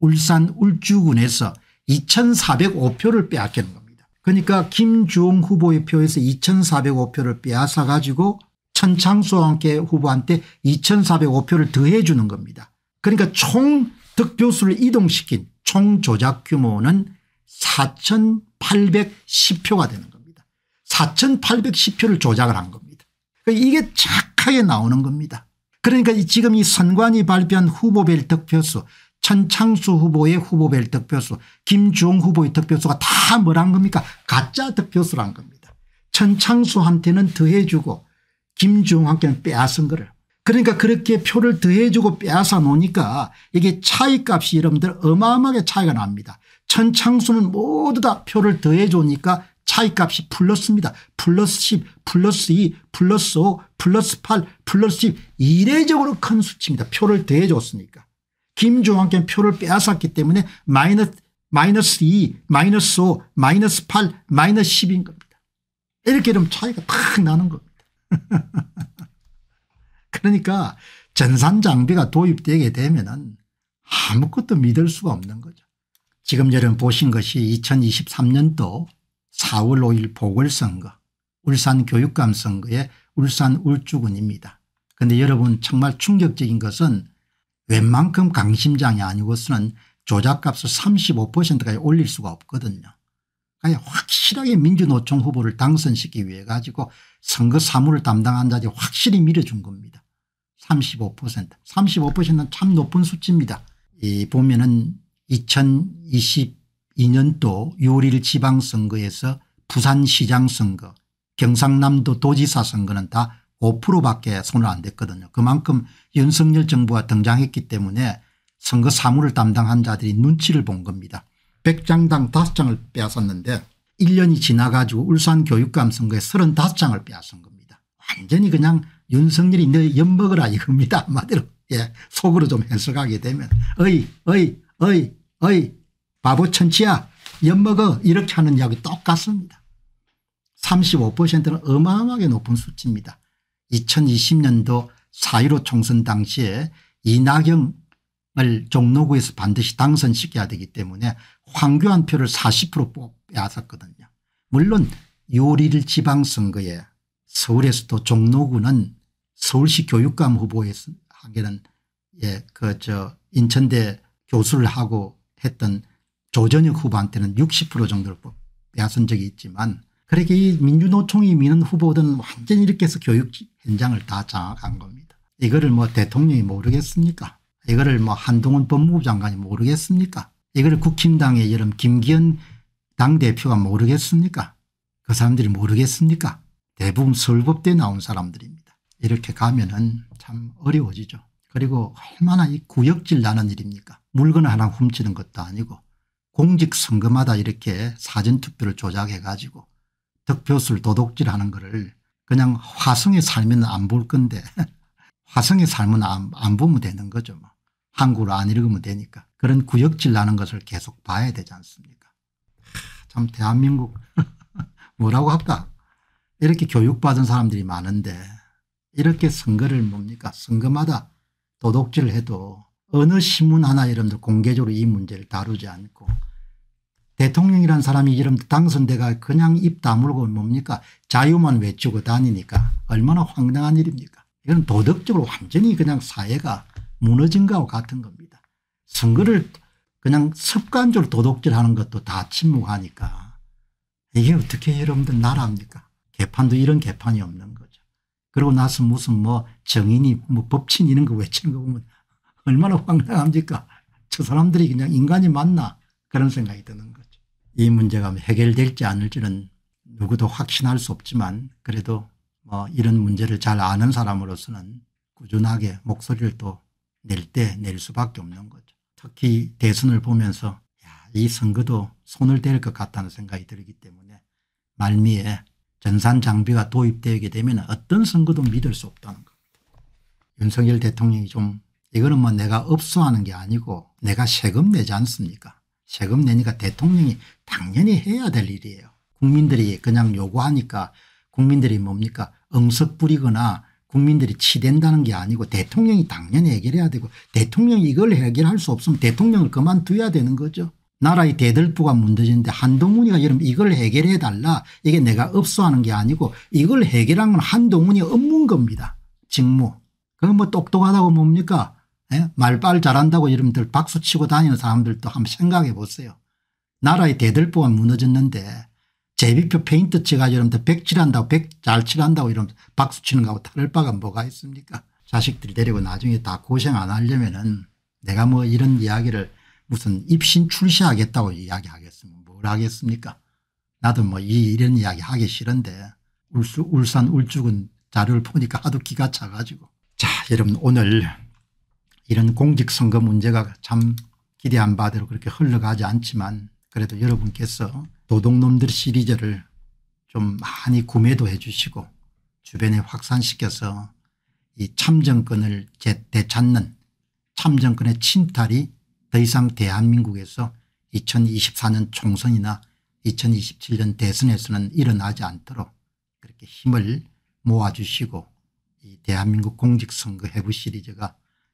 울산 울주군에서 2405표를 빼앗기는 겁니다. 그러니까 김주홍 후보의 표에서 2405표를 빼앗아 가지고 천창수와 함께 후보한테 2405표를 더해 주는 겁니다. 그러니까 총 득표수를 이동시킨 총 조작 규모는 4810표가 되는 겁니다. 4810표를 조작을 한 겁니다. 그러니까 이게 자 정하게 나오는 겁니다. 그러니까 지금 이 선관위 발표한 후보별 득표수 천창수 후보의 후보별 득표수 김주홍 후보의 득표수가 다 뭐란 겁니까 가짜 득표수란 겁니다. 천창수한테는 더해주고 김주홍한테는 빼앗은 거를 그러니까 그렇게 표를 더해주고 빼앗아 놓으니까 이게 차이값이 여러분들 어마어마하게 차이가 납니다. 천창수는 모두 다 표를 더해주니까 차이값이 플러스입니다. 플러스 10, 플러스 2, 플러스 5, 플러스 8, 플러스 10 이례적으로 큰 수치입니다. 표를 대줬으니까. 김종환께는 표를 빼앗았기 때문에 마이너스, 마이너스 2, 마이너스 5, 마이너스 8, 마이너스 10인 겁니다. 이렇게 되면 차이가 팍 나는 겁니다. 그러니까 전산장비가 도입되게 되면 은 아무것도 믿을 수가 없는 거죠. 지금 여러분 보신 것이 2023년도 4월 5일 보궐선거 울산 교육감 선거의 울산 울주군입니다. 그런데 여러분 정말 충격적인 것은 웬만큼 강심장이 아니고서는 조작값을 35%까지 올릴 수가 없거든요. 그러니까 확실하게 민주노총 후보를 당선시키기 위해 가지고 선거 사무를 담당한 자들이 확실히 밀어준 겁니다. 35% 35%는 참 높은 수치입니다. 이 보면은 2020 2002년도 6.1 지방선거에서 부산시장 선거 경상남도 도지사 선거는 다 5%밖에 손을 안 댔거든요. 그만큼 윤석열 정부가 등장했기 때문에 선거 사무를 담당한 자들이 눈치를 본 겁니다. 100장당 5장을 빼앗았는데 1년이 지나가지고 울산교육감 선거에 35장을 빼앗은 겁니다. 완전히 그냥 윤석열이 내 엿먹으라 이겁니다. 한마디로 예 속으로 좀 해석하게 되면 어이 어이 어이 어이 바보 천치야 엿먹어 이렇게 하는 약이 똑같습니다. 35%는 어마어마하게 높은 수치입니다. 2020년도 4.15 총선 당시에 이낙연을 종로구에서 반드시 당선시켜야 되기 때문에 황교안 표를 40% 뽑았었거든요. 물론 요리를 지방선거에 서울에서도 종로구는 서울시 교육감 후보에서 하 개는 예, 그, 저, 인천대 교수를 하고 했던 조전혁 후보한테는 60% 정도를 빼앗은 적이 있지만 그렇게 이 민주노총이 미는 후보들은 완전히 이렇게 해서 교육 현장을 다 장악한 겁니다. 이거를 뭐 대통령이 모르겠습니까 이거를 뭐 한동훈 법무부 장관이 모르겠습니까 이거를 국힘당의 여름 김기현 당대표가 모르겠습니까 그 사람들이 모르겠습니까 대부분 설법대 나온 사람들입니다. 이렇게 가면 은참 어려워지죠. 그리고 얼마나 이 구역질 나는 일입니까 물건 하나 훔치는 것도 아니고 공직선거마다 이렇게 사전투표를 조작해 가지고 득표수를 도둑질하는 거를 그냥 화성에 살면 안 볼 건데 화성에 살면 안, 안 보면 되는 거죠. 뭐. 한국을 어안 읽으면 되니까 그런 구역질 나는 것을 계속 봐야 되지 않습니까 참 대한민국 뭐라고 할까 이렇게 교육받은 사람들이 많은데 이렇게 선거를 뭡니까 선거마다 도둑질을 해도 어느 신문 하나 여러분들 공개적으로 이 문제를 다루지 않고 대통령이란 사람이 이런 당선대가 그냥 입 다물고 뭡니까 자유만 외치고 다니니까 얼마나 황당한 일입니까 이건 도덕적으로 완전히 그냥 사회가 무너진 거와 같은 겁니다. 선거를 그냥 습관적으로 도덕질하는 것도 다 침묵하니까 이게 어떻게 여러분들 나라입니까 개판도 이런 개판이 없는 거죠. 그러고 나서 무슨 뭐 정인이 뭐 법친 이런 거 외치는 거 보면 얼마나 황당합니까? 저 사람들이 그냥 인간이 맞나 그런 생각이 드는 거죠. 이 문제가 해결될지 않을지는 누구도 확신할 수 없지만 그래도 뭐 이런 문제를 잘 아는 사람으로서는 꾸준하게 목소리를 또 낼 때낼 낼 수밖에 없는 거죠. 특히 대선을 보면서 야, 이 선거도 손을 댈 것 같다는 생각이 들기 때문에 말미에 전산 장비가 도입되게 되면 어떤 선거도 믿을 수 없다는 겁니다. 윤석열 대통령이 좀 이거는 뭐 내가 업소하는 게 아니고 내가 세금 내지 않습니까 세금 내니까 대통령이 당연히 해야 될 일이에요. 국민들이 그냥 요구하니까 국민들이 뭡니까 응석 부리거나 국민들이 치댄다는 게 아니고 대통령이 당연히 해결해야 되고 대통령이 이걸 해결할 수 없으면 대통령을 그만둬야 되는 거죠. 나라의 대들보가 문제지는데 한동훈이가 이러면 이걸 해결해 달라 이게 내가 업소하는 게 아니고 이걸 해결한 건 한동훈이 업무인 겁니다. 직무. 그건뭐 똑똑하다고 뭡니까 예? 말빨 잘한다고 이름들 박수치고 다니는 사람들도 한번 생각해 보세요. 나라의 대들보가 무너졌는데 제비표 페인트 칠가지고 이러면 백칠한다고 백 잘 칠한다고 이러면 박수치는 거하고 다를 바가 뭐가 있습니까 자식들 데리고 나중에 다 고생 안 하려면 은 내가 뭐 이런 이야기를 무슨 입신 출시하겠다고 이야기하겠으면 뭘 하겠습니까 나도 뭐 이, 이런 이야기 하기 싫은데 울수, 울산 울주군 자료를 보니까 하도 기가 차가지고 자 여러분 오늘 이런 공직선거 문제가 참 기대한 바대로 그렇게 흘러가지 않지만 그래도 여러분께서 도둑놈들 시리즈를 좀 많이 구매도 해 주시고 주변에 확산시켜서 이 참정권을 되찾는 참정권의 침탈이 더 이상 대한민국에서 2024년 총선이나 2027년 대선에서는 일어나지 않도록 그렇게 힘을 모아주시고 이 대한민국 공직선거 해부 시리즈가